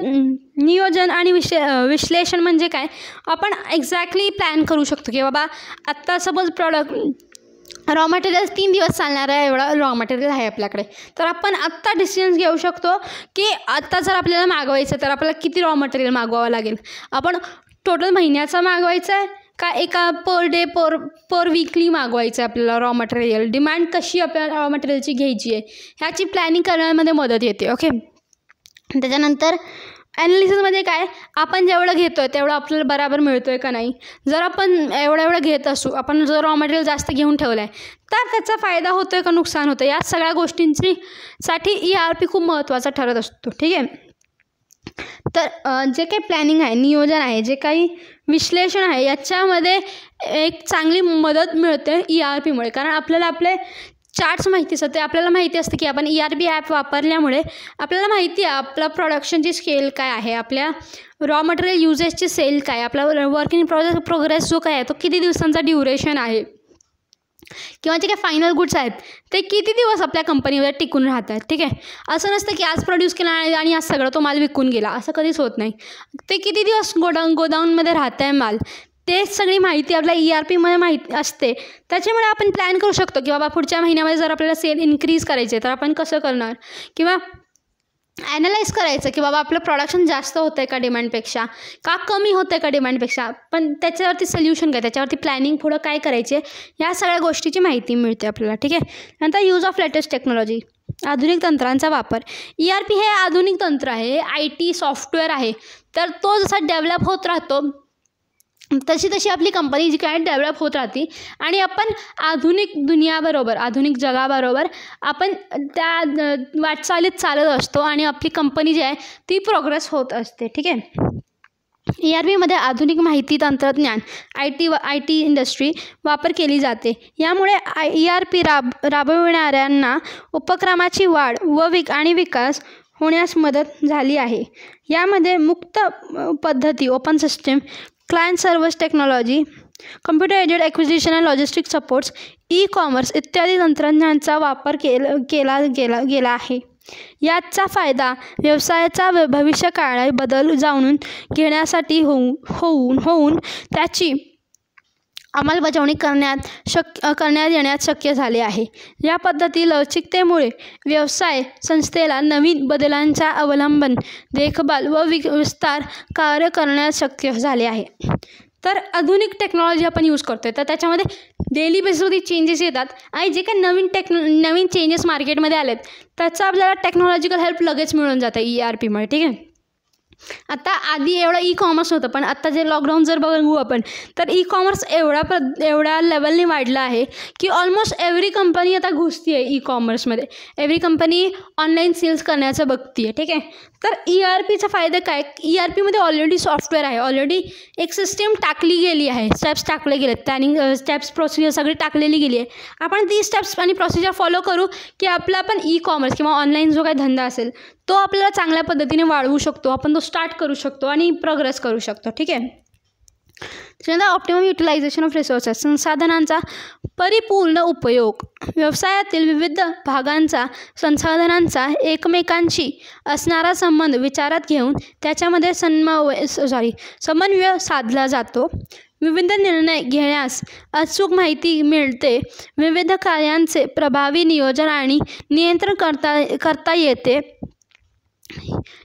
[SPEAKER 1] नियोजन आणि विश्ले विश्लेषण म्हणजे काय आपण एक्झॅक्टली प्लॅन करू शकतो की बाबा आत्ता सपोज प्रॉडक्ट रॉ मटेरियल्स तीन दिवस चालणार आहे एवढा रॉ मटेरियल आहे आपल्याकडे तर आपण आत्ता डिसिजन्स घेऊ शकतो की आत्ता जर आपल्याला मागवायचं तर आपल्याला किती रॉ मटेरियल मागवावं लागेल आपण टोटल महिन्याचा मागवायचा आहे का एका पर डे पर पर वीकली मागवायचं आहे आपल्याला रॉ मटेरियल डिमांड कशी आपल्याला रॉ मटेरियलची घ्यायची आहे ह्याची प्लॅनिंग करण्यामध्ये मदत येते ओके त्याच्यानंतर ॲनालिसिसमध्ये काय आपण जेवढं घेतो आहे तेवढं आपल्याला बराबर मिळतो आहे का नाही जर आपण एवढं एवढं घेत असू आपण जर रॉ मटेरियल जास्त घेऊन ठेवलं आहे तर त्याचा फायदा होतो आहे का नुकसान होतं या सगळ्या गोष्टींची साठी ई आर पी खूप महत्त्वाचा ठरत असतो ठीक आहे तर जे काही प्लॅनिंग आहे नियोजन आहे जे काही विश्लेषण आहे याच्यामध्ये एक चांगली मदत मिळते ई e आर पीमुळे कारण आपल्याला आपले चार्ट्स माहिती असतात ते आपल्याला माहिती असतं की आपण ई आर बी ॲप वापरल्यामुळे आपल्याला माहिती आहे आपलं प्रोडक्शनची स्केल काय आहे आपल्या रॉ मटेरियल युजेसची सेल काय आपला वर्किंग प्रोजेस प्रोग्रेस जो काय आहे तो किती दिवसांचा ड्युरेशन आहे किंवा जे काही फायनल गुड्स आहेत ते किती दिवस आपल्या कंपनीवर टिकून राहत आहेत ठीक आहे असं नसतं की आज प्रोड्यूस केला आणि आज सगळं तो माल विकून गेला असं कधीच होत नाही ते किती दिवस गोडाऊन गोदाऊनमध्ये राहत आहे माल ते सगळी माहिती आपल्याला ई e आर पीमध्ये माहिती असते त्याच्यामुळे आपण प्लॅन करू शकतो की बाबा पुढच्या महिन्यामध्ये जर आपल्याला सेल इन्क्रीज करायचे तर आपण कसं करणार किंवा ॲनालाइज करायचं की बाबा आपलं प्रोडक्शन जास्त होतं आहे का डिमांडपेक्षा का कमी होतं आहे का डिमांडपेक्षा पण त्याच्यावरती सोल्युशन काय त्याच्यावरती प्लॅनिंग पुढं काय करायचे या सगळ्या गोष्टीची माहिती मिळते आपल्याला ठीक आहे नंतर यूज ऑफ लेटेस्ट टेक्नॉलॉजी आधुनिक तंत्रांचा वापर ई आर पी हे आधुनिक तंत्र आहे आय टी सॉफ्टवेअर आहे तर तो जसा डेव्हलप होत राहतो तशी तशी आपली कंपनी जी काय डेव्हलप होत राहते आणि आपण आधुनिक दुनियाबरोबर आधुनिक जगाबरोबर आपण त्या वाटचालीत चालत असतो आणि आपली कंपनी जी आहे ती प्रोग्रेस होत असते ठीक आहे ई e आर बीमध्ये आधुनिक माहिती तंत्रज्ञान आय टी व आय टी इंडस्ट्री वापर केली जाते यामुळे आय ई आर पी राब राबविणाऱ्यांना उपक्रमाची वाढ व विक आणि विकास होण्यास मदत झाली आहे यामध्ये मुक्त पद्धती open system client servers technology computer aided acquisition and logistic supports e commerce इत्यादी तंत्रज्ञानाचा वापर केल केला गेला गेला आहे याचा फायदा व्यवसायाचा भविष्यकाळ बदल जाणून घेण्यासाठी होऊ होऊन होऊन त्याची अंमलबजावणी करण्यात शक्य करण्यात येण्यात शक्य झाले आहे या पद्धती लवचिकतेमुळे व्यवसाय संस्थेला नवीन बदलांचा अवलंबन देखभाल व विस्तार कार्य करण्यात शक्य झाले आहे तर आधुनिक टेक्नॉलॉजी आपण यूज करतो आहे तर त्याच्यामध्ये डेली बेसिसवरती चेंजेस येतात आणि जे काही नवीन टेक्नो नवीन चेंजेस मार्केटमध्ये आलेत त्याचा आपल्याला टेक्नॉलॉजिकल हेल्प लगेच मिळून जातं ई e आर पीमुळे ठीक आहे आता आधी एवढा ई कॉमर्स होतं पण आत्ता जे लॉकडाऊन जर बघू आपण तर ई कॉमर्स एवढा प्र एवढ्या लेवलने वाढला आहे की ऑलमोस्ट एव्हरी कंपनी आता घुसती आहे ई कॉमर्समध्ये एव्हरी कंपनी ऑनलाईन सेल्स करण्याचं बघती आहे ठीक आहे तर ई e आर पीचा फायदा काय ई आर पीमध्ये ऑलरेडी सॉफ्टवेअर आहे ऑलरेडी एक सिस्टीम टाकली गेली आहे स्टेप्स टाकले गेले प्लॅनिंग स्टेप्स प्रोसिजर सगळी टाकलेली गेली आहे आपण ती स्टेप्स आणि प्रोसिजर फॉलो करू की आपला पण ई कॉमर्स किंवा ऑनलाईन जो काही धंदा असेल तो आपल्याला चांगल्या पद्धतीने वाढवू शकतो आपण तो स्टार्ट करू शकतो आणि प्रोग्रेस करू शकतो ठीक आहे त्याच्यानंतर ऑप्टिमम युटिलायझेशन ऑफ रिसोर्सेस संसाधनांचा परिपूर्ण उपयोग व्यवसायातील विविध भागांचा संसाधनांचा एकमेकांशी असणारा संबंध विचारात घेऊन त्याच्यामध्ये समन्वय सॉरी समन्वय साधला जातो विविध निर्णय घेण्यास अचूक माहिती मिळते विविध कार्यांचे प्रभावी नियोजन आणि नियंत्रण करता करता येते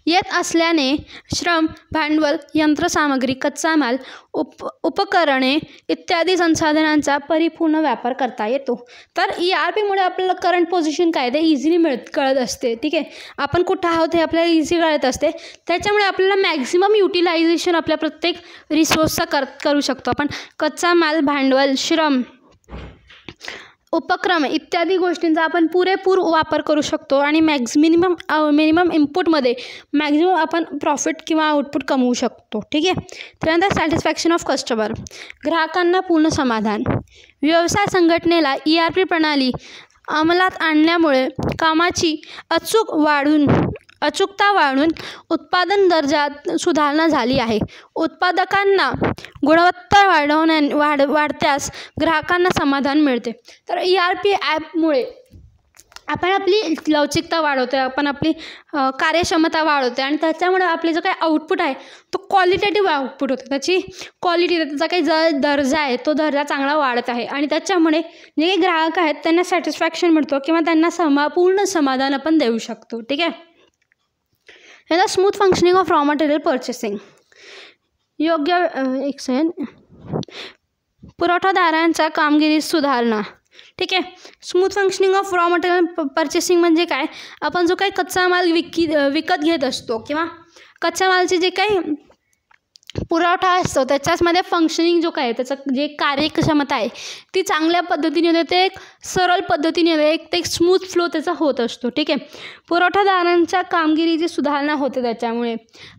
[SPEAKER 1] येत असल्याने श्रम भांडवल यंत्रसामग्री कच्चा माल उप उपकरणे इत्यादी संसाधनांचा परिपूर्ण व्यापार करता येतो तर ई e आर पीमुळे आपल्याला करंट पोझिशन काय ते इझिली मिळत कळत असते ठीक आहे आपण कुठं आहोत हे आपल्याला इझी कळत असते त्याच्यामुळे आपल्याला मॅक्झिमम युटिलायझेशन आपल्या प्रत्येक रिसोर्सचा कर करू शकतो आपण कच्चा माल भांडवल श्रम उपक्रम इत्यादी गोष्टींचा आपण पुरेपूर वापर करू शकतो आणि मॅक्झ मिनिमम मिनिमम इनपुटमध्ये मॅक्झिमम आपण प्रॉफिट किंवा आउटपुट कमवू शकतो ठीक आहे त्यानंतर सॅटिस्फॅक्शन ऑफ कस्टमर ग्राहकांना पूर्ण समाधान व्यवसाय संघटनेला ई आर पी प्रणाली अंमलात आणल्यामुळे कामाची अचूक वाढून अचूकता वाढून उत्पादन दर्जात सुधारणा झाली आहे उत्पादकांना गुणवत्ता वाढवण्या वाढ वाढत्यास ग्राहकांना समाधान मिळते तर ई e आर पी ॲपमुळे आपण आपली लवचिकता वाढवतो आहे आपण आपली कार्यक्षमता वाढवते आणि त्याच्यामुळे आपले जो काही आउटपुट आहे तो क्वालिटेटिव्ह आउटपुट होतो त्याची क्वालिटी त्याचा काही ज दर्जा आहे तो दर्जा चांगला वाढत आहे आणि त्याच्यामुळे जे काही ग्राहक आहेत त्यांना सॅटिस्फॅक्शन मिळतो किंवा त्यांना समा पूर्ण समाधान आपण देऊ शकतो ठीक आहे and the smooth functioning of raw योग्य एक सेकंड पुरवठादारांचा कामगिरी सुधारणा ठीक आहे smooth functioning of raw material purchasing म्हणजे काय आपण जो काही कच्चा माल विकी विकत घेत असतो किंवा कच्च्या मालचे जे काही पुरवठा असतो त्याच्याचमध्ये फंक्शनिंग जो काय त्याचं जे कार्यक्षमता आहे ती चांगल्या पद्धतीने होते ते एक सरळ पद्धतीने होते एक ते एक स्मूथ फ्लो त्याचा होत असतो ठीक आहे पुरवठादारांच्या कामगिरीची सुधारणा होते त्याच्यामुळे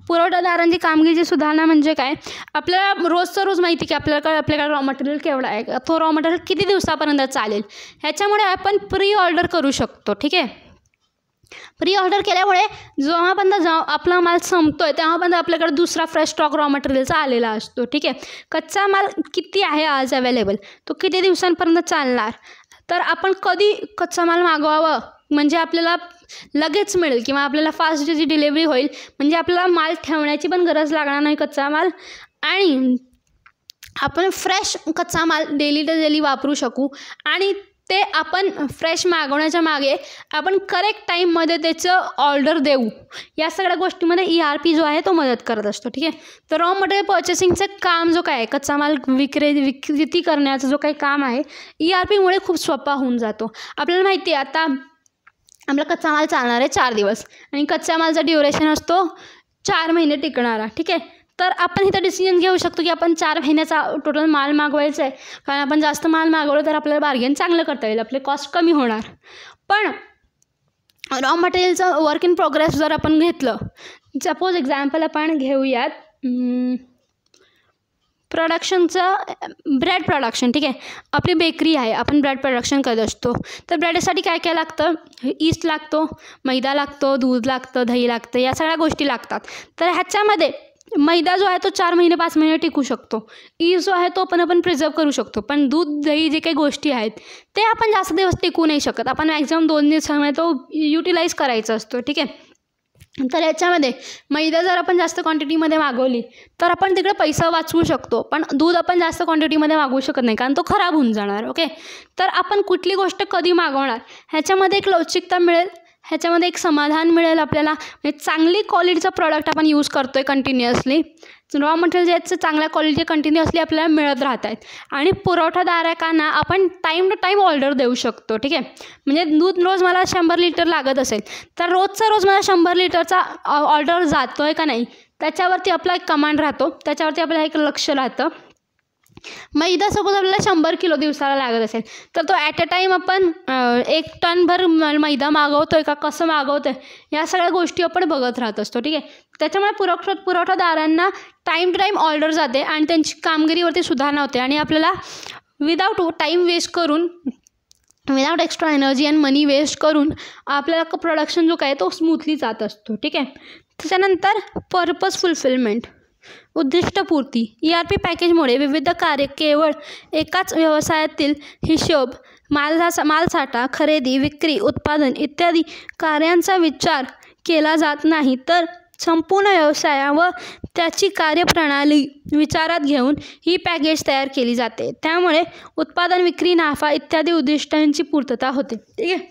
[SPEAKER 1] पुरवठादारांची कामगिरीची सुधारणा म्हणजे काय आपल्याला रोजचं रोज माहिती की आपल्याकडे आपल्याकडे रॉ मटेरियल केवढा आहे तो रॉ मटेरियल किती दिवसापर्यंत चालेल ह्याच्यामुळे आपण प्री ऑर्डर करू शकतो ठीक आहे प्री ऑर्डर केल्यामुळे जेव्हापर्यंत जेव्हा आपला माल संपतो आहे तेव्हापर्यंत आपल्याकडे दुसरा फ्रेश स्टॉक रॉ मटेरियलचा आलेला असतो ठीक आहे कच्चा माल किती आहे आज अवेलेबल तो किती दिवसांपर्यंत चालणार तर आपण कधी कच्चा माल मागवावा म्हणजे आपल्याला लगेच मिळेल किंवा आपल्याला फास्ट जी डिलेवरी होईल म्हणजे आपल्याला माल ठेवण्याची पण गरज लागणार नाही कच्चा माल आणि आपण फ्रेश कच्चा माल डेली टू डेली वापरू शकू आणि ते आपण फ्रेश मागवण्याच्या मागे आपण करेक्ट टाईममध्ये त्याचं ऑर्डर देऊ या सगळ्या गोष्टीमध्ये ई आर पी जो आहे तो मदत करत असतो ठीक आहे तर रॉ मटेरियल पर्चेसिंगचं काम जो काय कच्चा माल विक्रे विक्री करण्याचं जो काही काम आहे ई e आर पीमुळे खूप सोपा होऊन जातो आपल्याला माहिती आहे आता आपला कच्चा माल चालणार आहे चार दिवस आणि कच्चा मालचा ड्युरेशन असतो चार महिने टिकणारा ठीक आहे तर आपण इथं डिसिजन घेऊ शकतो की आपण चार महिन्याचा टोटल माल मागवायचा आहे कारण आपण जास्त माल मागवलं तर आपल्याला बार्गेन चांगलं करता येईल आपले कॉस्ट कमी होणार पण रॉ मटेरियलचं वर्क इन प्रोग्रेस जर आपण घेतलं सपोज एक्झाम्पल आपण घेऊयात प्रोडक्शनचं ब्रेड प्रोडक्शन ठीक आहे आपली बेकरी आहे आपण ब्रेड प्रोडक्शन करत असतो तर ब्रेडसाठी काय काय लागतं ईस्ट लागतो मैदा लागतो दूध लागतं दही लागतं या सगळ्या गोष्टी लागतात तर ह्याच्यामध्ये मैदा जो आहे तो चार महिने पाच महिने टिकू शकतो ईज जो आहे तो पण आपण प्रिझर्व करू शकतो पण दूध दही जे काही गोष्टी आहेत ते आपण जास्त दिवस टिकू नाही शकत आपण मॅक्झिमम दोन दिवसामध्ये तो युटिलाइज करायचा असतो ठीक आहे तर याच्यामध्ये मैदा जर आपण जास्त क्वांटिटीमध्ये मागवली तर आपण तिकडे पैसा वाचवू शकतो पण दूध आपण जास्त क्वांटिटीमध्ये मागवू शकत नाही कारण तो खराब होऊन जाणार ओके तर आपण कुठली गोष्ट कधी मागवणार ह्याच्यामध्ये एक लवचिकता मिळेल ह्याच्यामध्ये एक समाधान मिळेल आपल्याला म्हणजे चांगली क्वालिटीचं प्रॉडक्ट आपण यूज करतो आहे कंटिन्युअसली रॉ मटेरियल आहेत चांगल्या क्वालिटी कंटिन्युअसली आपल्याला मिळत राहत आहेत आणि पुरवठादारकांना आपण टाईम टू टाईम ऑर्डर देऊ शकतो ठीक आहे म्हणजे दूध रोज मला शंभर लिटर लागत असेल तर रोजचा रोज मला शंभर लिटरचा ऑर्डर जातो आहे का नाही त्याच्यावरती आपला एक कमांड राहतो त्याच्यावरती आपल्याला एक लक्ष राहतं मैदा सपोज आपल्याला शंभर किलो दिवसाला लागत असेल तर तो ॲट अ टाईम आपण एक टनभर मैदा मागवतो आहे का कसं मागवतो आहे या सगळ्या गोष्टी आपण बघत राहत असतो ठीक आहे त्याच्यामुळे पुरक्ष पुरवठादारांना टाईम टू टाईम ऑर्डर जाते आणि त्यांची कामगिरीवरती सुधारणा होते आणि आपल्याला विदाउट टाईम वेस्ट करून without extra energy and money waste करून आपल्याला प्रोडक्शन जो काय तो स्मूथली जात असतो ठीक आहे त्याच्यानंतर पर्पज फुलफिलमेंट उद्दिष्टपूर्ती ई आर पी पॅकेजमुळे विविध कार्य केवळ एकाच व्यवसायातील हिशोब मालसा मालसाठा खरेदी विक्री उत्पादन इत्यादी कार्यांचा विचार केला जात नाही तर संपूर्ण व्यवसाया व त्याची कार्यप्रणाली विचारात घेऊन ही पॅकेज तयार केली जाते त्यामुळे उत्पादन विक्री नाफा इत्यादी उद्दिष्टांची पूर्तता होते ठीक आहे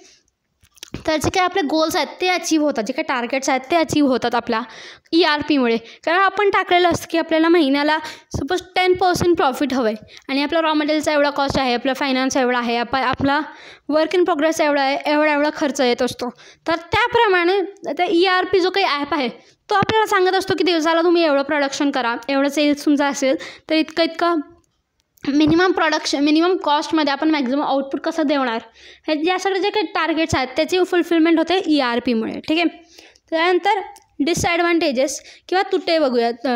[SPEAKER 1] तर जे काही आपले गोल्स आहेत ते अचीव होतात जे काही टार्गेट्स आहेत ते अचीव होतात आपल्या ई आर पीमुळे कारण आपण टाकलेलं असतं की आपल्याला महिन्याला सपोज टेन पर्सेंट प्रॉफिट हवं आहे आणि आपला रॉ मटेरियलचा एवढा कॉस्ट आहे आपला फायनान्स एवढा आहे आप आपला वर्क इन प्रोग्रेस एवढा आहे एवढा एवढा खर्च येत असतो तर त्याप्रमाणे त्या ई आर पी जो काही ॲप आहे तो आपल्याला सांगत असतो की दिवसाला तुम्ही एवढं प्रोडक्शन करा एवढं सेल्स तुमचा असेल तर इतकं इतकं मिनिमम प्रोडक्शन मिनिमम कॉस्टमध्ये आपण मॅक्झिमम आउटपुट कसं देणार हे या सगळे जे काही टार्गेट्स आहेत त्याची फुलफिलमेंट होते ई e आर पीमुळे ठीक आहे त्यानंतर डिसॲडव्हान्टेजेस किंवा तुटे बघूयात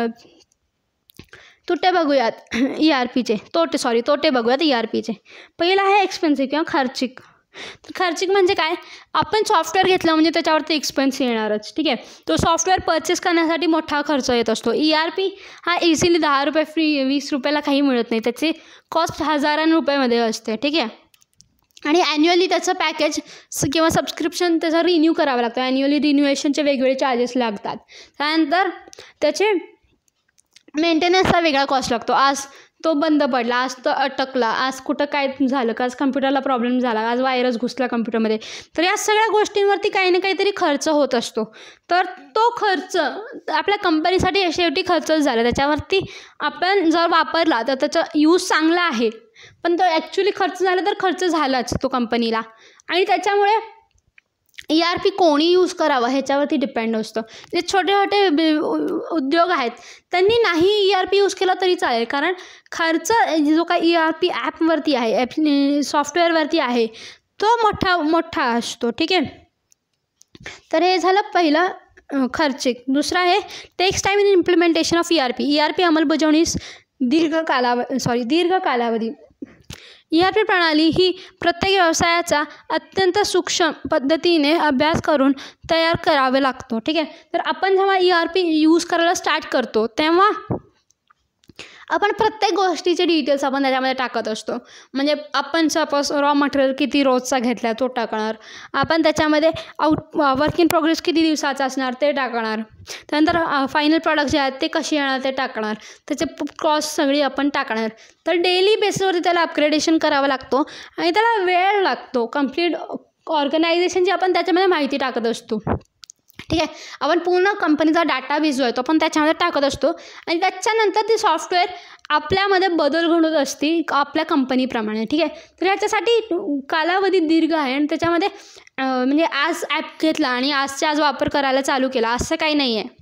[SPEAKER 1] तुटे बघूयात ई e आर पीचे तोटे सॉरी तोटे बघूयात ई e आर पीचे पहिलं आहे एक्सपेन्सिव्ह किंवा खर्चिक तर खर्चिक म्हणजे काय आपण सॉफ्टवेअर घेतलं म्हणजे त्याच्यावरती एक्सपेन्स येणारच ठीक आहे तो सॉफ्टवेअर परचेस करण्यासाठी मोठा खर्च येत असतो ई आर पी हा इझिली दहा रुपये फ्री वीस रुपयाला काही मिळत नाही त्याचे कॉस्ट हजारां रुपयामध्ये असते ठीक आहे आणि ॲन्युअली त्याचं पॅकेज किंवा सबस्क्रिप्शन त्याचं रिन्यू करावं लागतं ॲन्युअली रिन्युएशनचे वेगवेगळे चार्जेस लागतात त्यानंतर त्याचे मेंटेनन्सचा वेगळा कॉस्ट लागतो आज तो बंद पडला आज तो अटकला आज कुठं काय झालं का आज कम्प्युटरला प्रॉब्लेम झाला आज वायरस घुसला कम्प्युटरमध्ये तर या सगळ्या गोष्टींवरती काही ना काहीतरी खर्च होत असतो तर तो खर्च आपल्या कंपनीसाठी शेवटी खर्चच झाला त्याच्यावरती आपण जर वापरला तर त्याचा यूज चांगला आहे पण तो ॲक्च्युली खर्च झाला तर खर्च झालाच तो कंपनीला आणि त्याच्यामुळे ई आर पी कोणी यूज करावा ह्याच्यावरती डिपेंड असतं जे छोटे छोटे उद्योग आहेत त्यांनी नाही ई आर पी यूज केला तरी चालेल कारण खर्च जो काय ई आर पी ॲपवरती e आहे ॲप सॉफ्टवेअरवरती आहे तो मोठा मोठा असतो ठीक आहे तर हे झालं पहिलं खर्चिक दुसरा आहे takes time in implementation of E R P E R P अंमलबजावणीस दीर्घ कालाव सॉरी दीर्घ कालावधी ई आर पी प्रणाली ही प्रत्येक व्यवसायाचा अत्यंत सूक्ष्म पद्धतीने अभ्यास करून तयार करावे लागतो ठीक आहे तर आपण जेव्हा ई आर पी यूज करायला स्टार्ट करतो तेव्हा आपण प्रत्येक गोष्टीचे डिटेल्स आपण त्याच्यामध्ये टाकत असतो म्हणजे आपण सपोज रॉ मटेरियल किती रोजचा घेतला तो टाकणार आपण त्याच्यामध्ये आउट वर्क इन प्रोग्रेस किती दिवसाचा असणार ते टाकणार त्यानंतर फायनल प्रॉडक्ट जे आहेत ते कसे येणार ते टाकणार त्याचे कॉस्ट सगळी आपण टाकणार तर डेली बेसिसवरती त्याला अपग्रेडेशन करावा लागतो आणि त्याला वेळ लागतो कम्प्लीट ऑर्गनायझेशनची आपण त्याच्यामध्ये माहिती टाकत असतो ठीक आहे आपण पूर्ण कंपनीचा बेस जो आहे तो आपण त्याच्यामध्ये टाकत असतो आणि त्याच्यानंतर ती सॉफ्टवेअर आपल्यामध्ये बदल घडत असते आपल्या कंपनीप्रमाणे ठीक आहे तर ह्याच्यासाठी कालावधी दीर्घ आहे आणि त्याच्यामध्ये म्हणजे आज ॲप घेतला आणि आजच्या आज वापर करायला चालू केला असं काही नाही आहे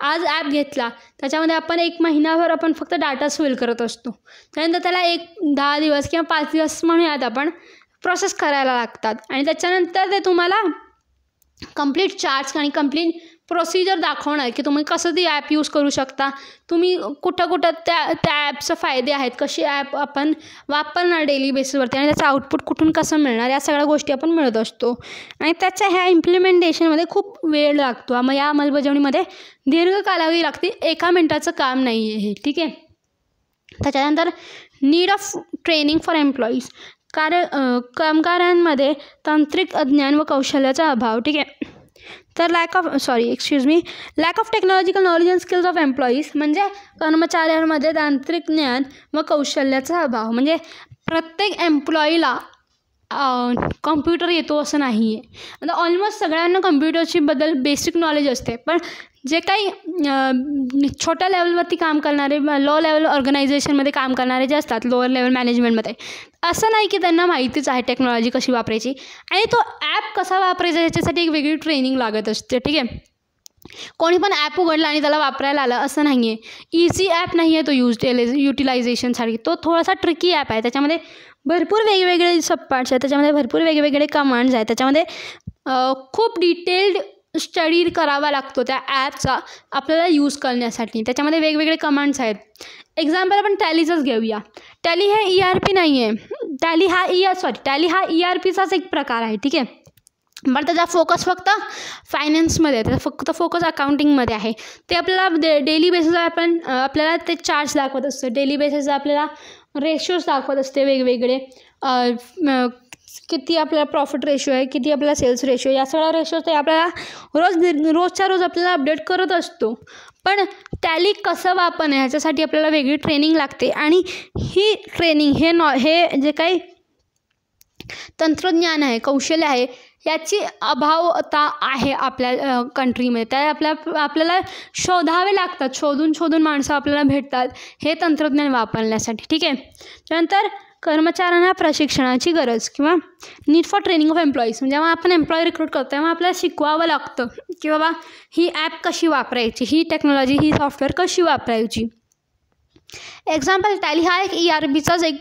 [SPEAKER 1] आज ॲप घेतला त्याच्यामध्ये आपण एक महिनाभर आपण फक्त डाटा सुल करत असतो त्यानंतर त्याला एक दहा दिवस किंवा पाच दिवस म्हणूयात आपण प्रोसेस करायला लागतात आणि त्याच्यानंतर ते तुम्हाला कंप्लीट चार्ज आणि कंप्लीट प्रोसिजर दाखवणार की तुम्ही कसं ती ॲप यूज करू शकता तुम्ही कुठं कुठं त्या त्या ॲपचं फायदे आहेत कशी ॲप आपण वापरणार डेली बेसिसवरती आणि त्याचं आउटपुट कुठून कसं मिळणार या सगळ्या गोष्टी आपण मिळत असतो आणि त्याच्या ह्या इम्प्लिमेंटेशनमध्ये खूप वेळ लागतो मग या अंमलबजावणीमध्ये दीर्घ कालावधी लागते एका मिनटाचं काम नाही आहे हे ठीक आहे त्याच्यानंतर need of training for employees कारण कामगारांमध्ये तांत्रिक अज्ञान व कौशल्याचा अभाव ठीक आहे तर lack of sorry excuse me lack of technological knowledge and skills of employees म्हणजे कर्मचाऱ्यांमध्ये तांत्रिक ज्ञान व कौशल्याचा अभाव म्हणजे प्रत्येक एम्प्लॉईला कॉम्प्युटर येतो असं नाही आहे आता ऑलमोस्ट सगळ्यांना कम्प्युटरची बद्दल बेसिक नॉलेज असते पण जे काही छोट्या लेवलवरती काम करणारे लो लेवल ऑर्गनायझेशनमध्ये काम करणारे जे असतात लोअर लेवल मॅनेजमेंटमध्ये असं नाही की त्यांना माहितीच आहे टेक्नॉलॉजी कशी वापरायची आणि तो ॲप कसा वापरायचा याच्यासाठी एक वेगळी ट्रेनिंग लागत असते ठीक आहे कोणी पण ॲप उघडला आणि त्याला वापरायला आलं असं नाही आहे इझी ॲप नाही आहे तो युज युटिलायझेशनसाठी तो थोडासा ट्रिकी ॲप आहे त्याच्यामध्ये भरपूर वेगवेगळे सबपार्ट्स आहेत त्याच्यामध्ये भरपूर वेगवेगळे कमांड्स आहेत त्याच्यामध्ये खूप डिटेल्ड स्टडी करावा लागतो त्या ॲपचा आपल्याला यूज करण्यासाठी त्याच्यामध्ये वेगवेगळे कमांड्स आहेत एक्झाम्पल आपण टॅलीचंच घेऊया टॅली हे ई आर पी नाही आहे टॅली हा ई आर सॉरी टॅली हा ई e आर पीचाच एक प्रकार आहे ठीक आहे बरं त्याचा फोकस फक्त फायनान्समध्ये आहे त्याचा फक्त फोकस अकाउंटिंगमध्ये आहे ते आपल्याला डेली बेसिसवर आपण आपल्याला ते चार्ज दाखवत असतो डेली बेसिसवर आपल्याला रेशोज दाखवत असते वेगवेगळे किती आपला प्रॉफिट रेशो आहे किती आपला सेल्स रेशो आहे या सगळ्या रेशो ते आपल्याला रोज रोजच्या रोज आपल्याला अपडेट करत असतो पण टॅली कसं वापरणं ह्याच्यासाठी आपल्याला वेगळी ट्रेनिंग लागते आणि ही ट्रेनिंग हे नॉ हे जे काही तंत्रज्ञान आहे कौशल्य आहे याची अभावता आहे आपल्या कंट्रीमध्ये त्या आपल्या आपल्याला शोधावे लागतात शोधून शोधून माणसं आपल्याला भेटतात हे तंत्रज्ञान वापरण्यासाठी ठीक आहे त्यानंतर कर्मचाऱ्यांना प्रशिक्षणाची गरज किंवा need for training of employees जेव्हा आपण एम्प्लॉई रिक्रूट करतो तेव्हा आपल्याला शिकवावं लागतं की बाबा ही ॲप कशी वापरायची ही टेक्नॉलॉजी ही सॉफ्टवेअर कशी वापरायची एक्झाम्पल टॅली हा एक ई e आर बीचाच एक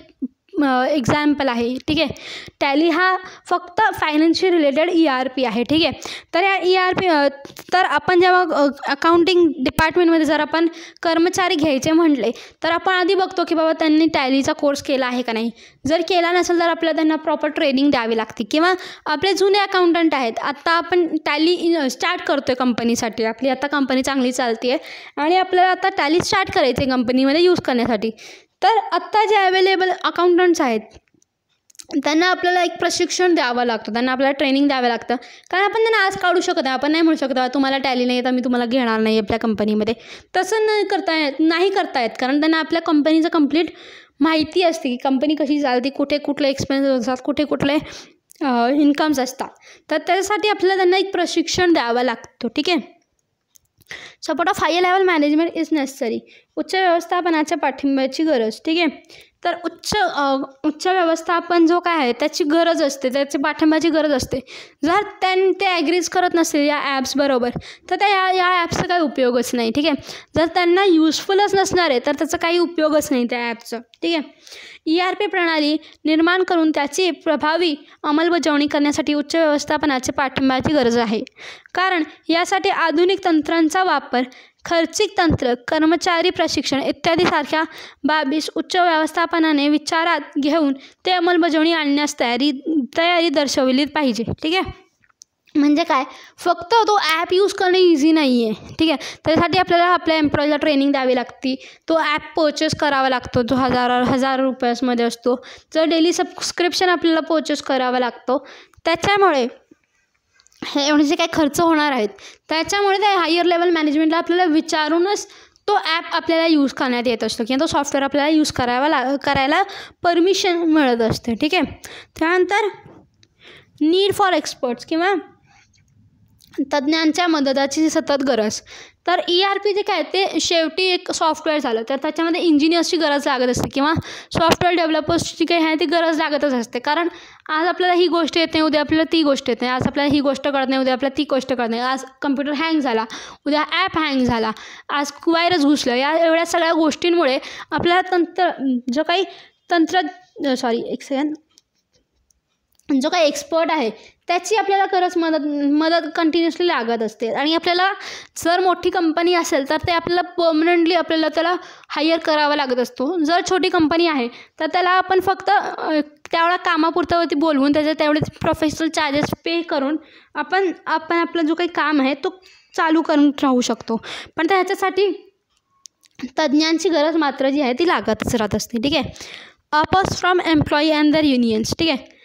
[SPEAKER 1] एक्झाम्पल आहे ठीक आहे टॅली हा फक्त financial related E R P आहे ठीक आहे तर या ई आर पी तर आपण जेव्हा अकाउंटिंग डिपार्टमेंटमध्ये जर आपण कर्मचारी घ्यायचे म्हटले तर आपण आधी बघतो की बाबा त्यांनी टॅलीचा कोर्स केला आहे का नाही जर केला नसेल तर आपल्याला त्यांना प्रॉपर ट्रेनिंग द्यावी लागते किंवा आपले जुने अकाउंटंट आहेत आत्ता आपण टॅली स्टार्ट करतो आहे कंपनीसाठी आपली आता कंपनी चांगली चालते आहे आणि आपल्याला आता टॅली स्टार्ट करायची आहे कंपनीमध्ये यूज करण्यासाठी तर आत्ता जे अवेलेबल अकाउंटंट्स आहेत त्यांना आपल्याला एक प्रशिक्षण द्यावं लागतं त्यांना आपल्याला ट्रेनिंग द्यावं लागतं कारण आपण त्यांना आज काढू शकत नाही आपण नाही म्हणू शकत तुम्हाला टॅली नाही तर मी तुम्हाला घेणार नाही आपल्या कंपनीमध्ये तसं न करता येत नाही करता येत कारण त्यांना आपल्या कंपनीचं कंप्लीट माहिती असते की कंपनी कशी चालते कुठे कुठले एक्सपेन्स असतात कुठे कुठले इन्कम्स असतात तर त्याच्यासाठी आपल्याला त्यांना एक प्रशिक्षण द्यावं लागतं ठीक आहे support of higher level management is necessary उच्च व्यवस्थापनाच्या पाठिंब्याची गरज ठीक आहे तर उच्च उच्च व्यवस्थापन जो काय आहे त्याची गरज असते त्याची पाठिंब्याची गरज असते जर त्यां ते ॲग्रीज करत नसतील या ॲप्सबरोबर तर त्या या या ॲप्सचा काही उपयोगच नाही ठीक आहे जर त्यांना युजफुलच नसणार आहे तर त्याचा काही उपयोगच नाही त्या ॲपचा ठीक आहे ई आर पी प्रणाली निर्माण करून त्याची प्रभावी अंमलबजावणी करण्यासाठी उच्च व्यवस्थापनाच्या पाठिंब्याची गरज आहे कारण यासाठी आधुनिक तंत्रांचा वापर खर्चिक तंत्र कर्मचारी प्रशिक्षण इत्यादीसारख्या बाबीस उच्च व्यवस्थापनाने विचारात घेऊन ते अंमलबजावणी आणण्यास तयारी तयारी दर्शवली पाहिजे ठीक आहे म्हणजे काय फक्त तो ॲप यूज करणे इझी नाही आहे ठीक आहे त्यासाठी आपल्याला आपल्या एम्प्लॉईला ट्रेनिंग द्यावी लागती तो ॲप पर्चेस करावा लागतो जो हजार हजार रुपयासमध्ये असतो जर डेली सबस्क्रिप्शन आपल्याला पर्चेस करावा लागतो त्याच्यामुळे हे एवढे जे काही खर्च होणार आहेत त्याच्यामुळे त्या हायर लेवल मॅनेजमेंटला आपल्याला विचारूनच तो ॲप आपल्याला यूज करण्यात येत असतो किंवा तो सॉफ्टवेअर आपल्याला यूज करावा ला करायला परमिशन मिळत असते ठीक आहे त्यानंतर नीड फॉर एक्सपर्ट्स किंवा तज्ज्ञांच्या मदताची सतत गरज तर ई आर पी जे काय ते शेवटी एक सॉफ्टवेअर झालं तर त्याच्यामध्ये इंजिनियर्सची गरज लागत असते किंवा सॉफ्टवेअर डेव्हलपर्सची काही आहे ती गरज लागतच असते कारण आज आपल्याला ही गोष्ट येत नाही उद्या आपल्याला ती गोष्ट येत नाही आज आपल्याला ही गोष्ट कळत नाही उद्या आपल्याला ती गोष्ट कळत नाही आज कम्प्युटर हँग झाला उद्या ॲप हँग झाला आज व्हायरस घुसलं या एवढ्या सगळ्या गोष्टींमुळे आपल्याला तंत्र जो काही तंत्र सॉरी एक जो काही एक्सपर्ट आहे त्याची आपल्याला खरंच मदत मदत कंटिन्युअसली लागत असते आणि आपल्याला जर मोठी कंपनी असेल तर ते आपल्याला पर्मनंटली आपल्याला त्याला हायर करावा लागत असतो जर छोटी कंपनी आहे तर त्याला आपण फक्त त्यावेळा कामापुरतावरती बोलवून त्याच्या तेवढे प्रोफेशनल चार्जेस पे करून आपण आपण आपला जो काही काम आहे तो चालू करून राहू शकतो पण त्याच्यासाठी तज्ज्ञांची गरज मात्र जी आहे ती लागतच राहत असते ठीक आहे uppers from employee and their unions ठीक आहे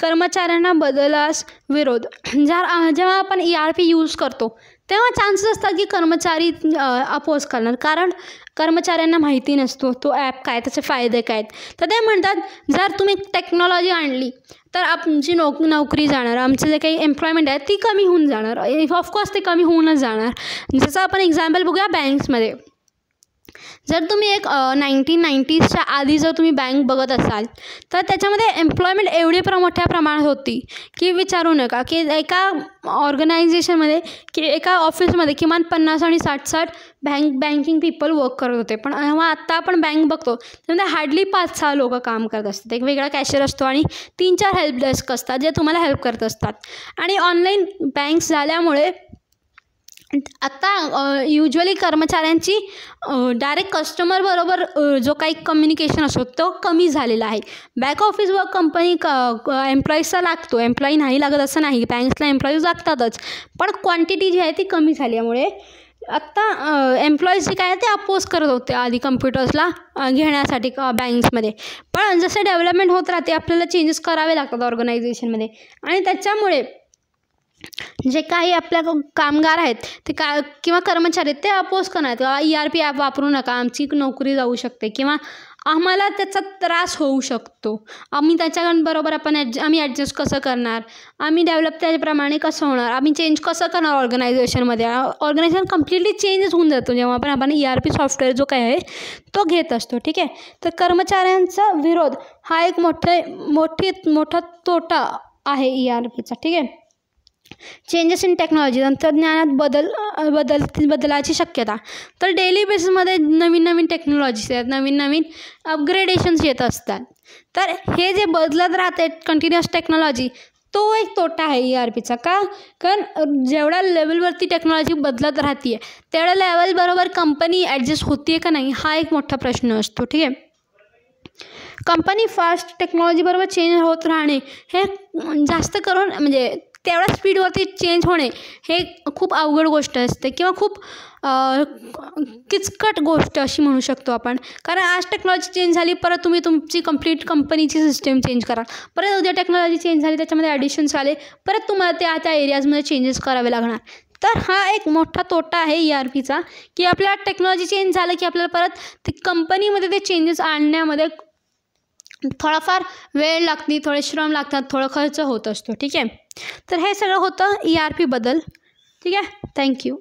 [SPEAKER 1] कर्मचाऱ्यांना बदलास विरोध ज्या जेव्हा आपण ई आर पी यूज करतो तेव्हा चान्सेस असतात की कर्मचारी अपोज करणार कारण कर्मचाऱ्यांना माहिती नसतो तो ॲप काय त्याचे फायदे काय आहेत तर ते म्हणतात जर तुम्ही टेक्नॉलॉजी आणली तर आमची नोक नोकरी जाणार आमचे जे काही एम्प्लॉयमेंट आहे ती कमी होऊन जाणार ऑफकोर्स ते कमी होऊनच जाणार जसं आपण एक्झाम्पल बघूया बँक्समध्ये जर तुम्ही एक नाईन्टीन नाईन्टीजच्या आधी जर तुम्ही बँक बघत असाल तर त्याच्यामध्ये एम्प्लॉयमेंट एवढी प्र मोठ्या प्रमाणात होती की विचारू नका की एका ऑर्गनायझेशनमध्ये की एका ऑफिसमध्ये किमान पन्नास आणि साठ साठ बँक बँकिंग पीपल वर्क करत होते पण जेव्हा आत्ता आपण बँक बघतो त्यामध्ये हार्डली पाच सहा लोक काम करत असतात एक वेगळा कॅशियर असतो आणि तीन चार हेल्प डेस्क असतात जे तुम्हाला हेल्प करत असतात आणि ऑनलाईन बँक्स झाल्यामुळे आत्ता युज्युअली कर्मचाऱ्यांची डायरेक्ट कस्टमरबरोबर जो काही कम्युनिकेशन असतो तो कमी झालेला आहे बॅक ऑफिस व कंपनी क एम्प्लॉईजचा लागतो एम्प्लॉई नाही लागत असं नाही बँक्सला एम्प्लॉईज लागतातच पण क्वांटिटी जी आहे ती कमी झाल्यामुळे आत्ता एम्प्लॉईज जे काय आहे ते अपोज करत होते आधी कम्प्युटर्सला घेण्यासाठी क बँक्समध्ये पण जसं डेव्हलपमेंट होत राहते आपल्याला चेंजेस करावे लागतात ऑर्गनायझेशनमध्ये आणि त्याच्यामुळे जे काही आपल्या कामगार आहेत ते का किंवा कर्मचारी आहेत ते अपोज करणार किंवा ई आर पी ॲप वापरू नका आमची नोकरी जाऊ शकते किंवा आम्हाला त्याचा त्रास होऊ शकतो आम्ही त्याच्याबरोबर आपण ॲड आम्ही ॲडजस्ट कसं करणार आम्ही डेव्हलप त्याच्याप्रमाणे कसं होणार आम्ही चेंज कसं करणार ऑर्गनायझेशनमध्ये ऑर्गनायझेशन कम्प्लिटली चेंजच होऊन जातो जेव्हा आपण आपण ई आर पी सॉफ्टवेअर जो काय आहे तो घेत असतो ठीक आहे तर कर्मचाऱ्यांचा विरोध हा एक मोठे मोठी मोठा तोटा आहे ई e आर पीचा ठीक आहे चेंजेस इन टेक्नॉलॉजी तंत्रज्ञानात बदल बदल बदलाची शक्यता तर डेली बेसिसमध्ये नवीन नवीन टेक्नॉलॉजीज आहेत नवीन नवीन अपग्रेडेशन्स येत असतात तर हे जे बदलत राहते कंटिन्युअस टेक्नॉलॉजी तो एक तोटा आहे ई e आर पीचा का कारण जेवढ्या लेवलवरती टेक्नॉलॉजी बदलत राहते आहे तेवढ्या लेवलबरोबर कंपनी ॲडजस्ट होती आहे का नाही हा एक मोठा प्रश्न असतो ठीक आहे कंपनी फास्ट टेक्नॉलॉजीबरोबर चेंज होत राहणे हे जास्त करून म्हणजे तेवढ्या स्पीडवरती चेंज होणे हे खूप अवघड गोष्ट असते किंवा खूप किचकट गोष्ट अशी म्हणू शकतो आपण कारण आज टेक्नॉलॉजी चेंज झाली परत तुम्ही तुमची कंप्लीट कंपनीची सिस्टीम चेंज करा परत उद्या टेक्नॉलॉजी चेंज झाली त्याच्यामध्ये ॲडिशन्स आले परत तुम्हाला त्या त्या एरियाजमध्ये चेंजेस करावे लागणार तर हा एक मोठा तोटा आहे ई e आर पीचा की आपल्याला टेक्नॉलॉजी चेंज झालं की आपल्याला परत ते कंपनीमध्ये ते चेंजेस आणण्यामध्ये थोडाफार वेळ लागते थोडे श्रम लागतात थोडं खर्च होत असतो ठीक आहे तर हे सगळं होतं ई आर पी बदल ठीक आहे थँक्यू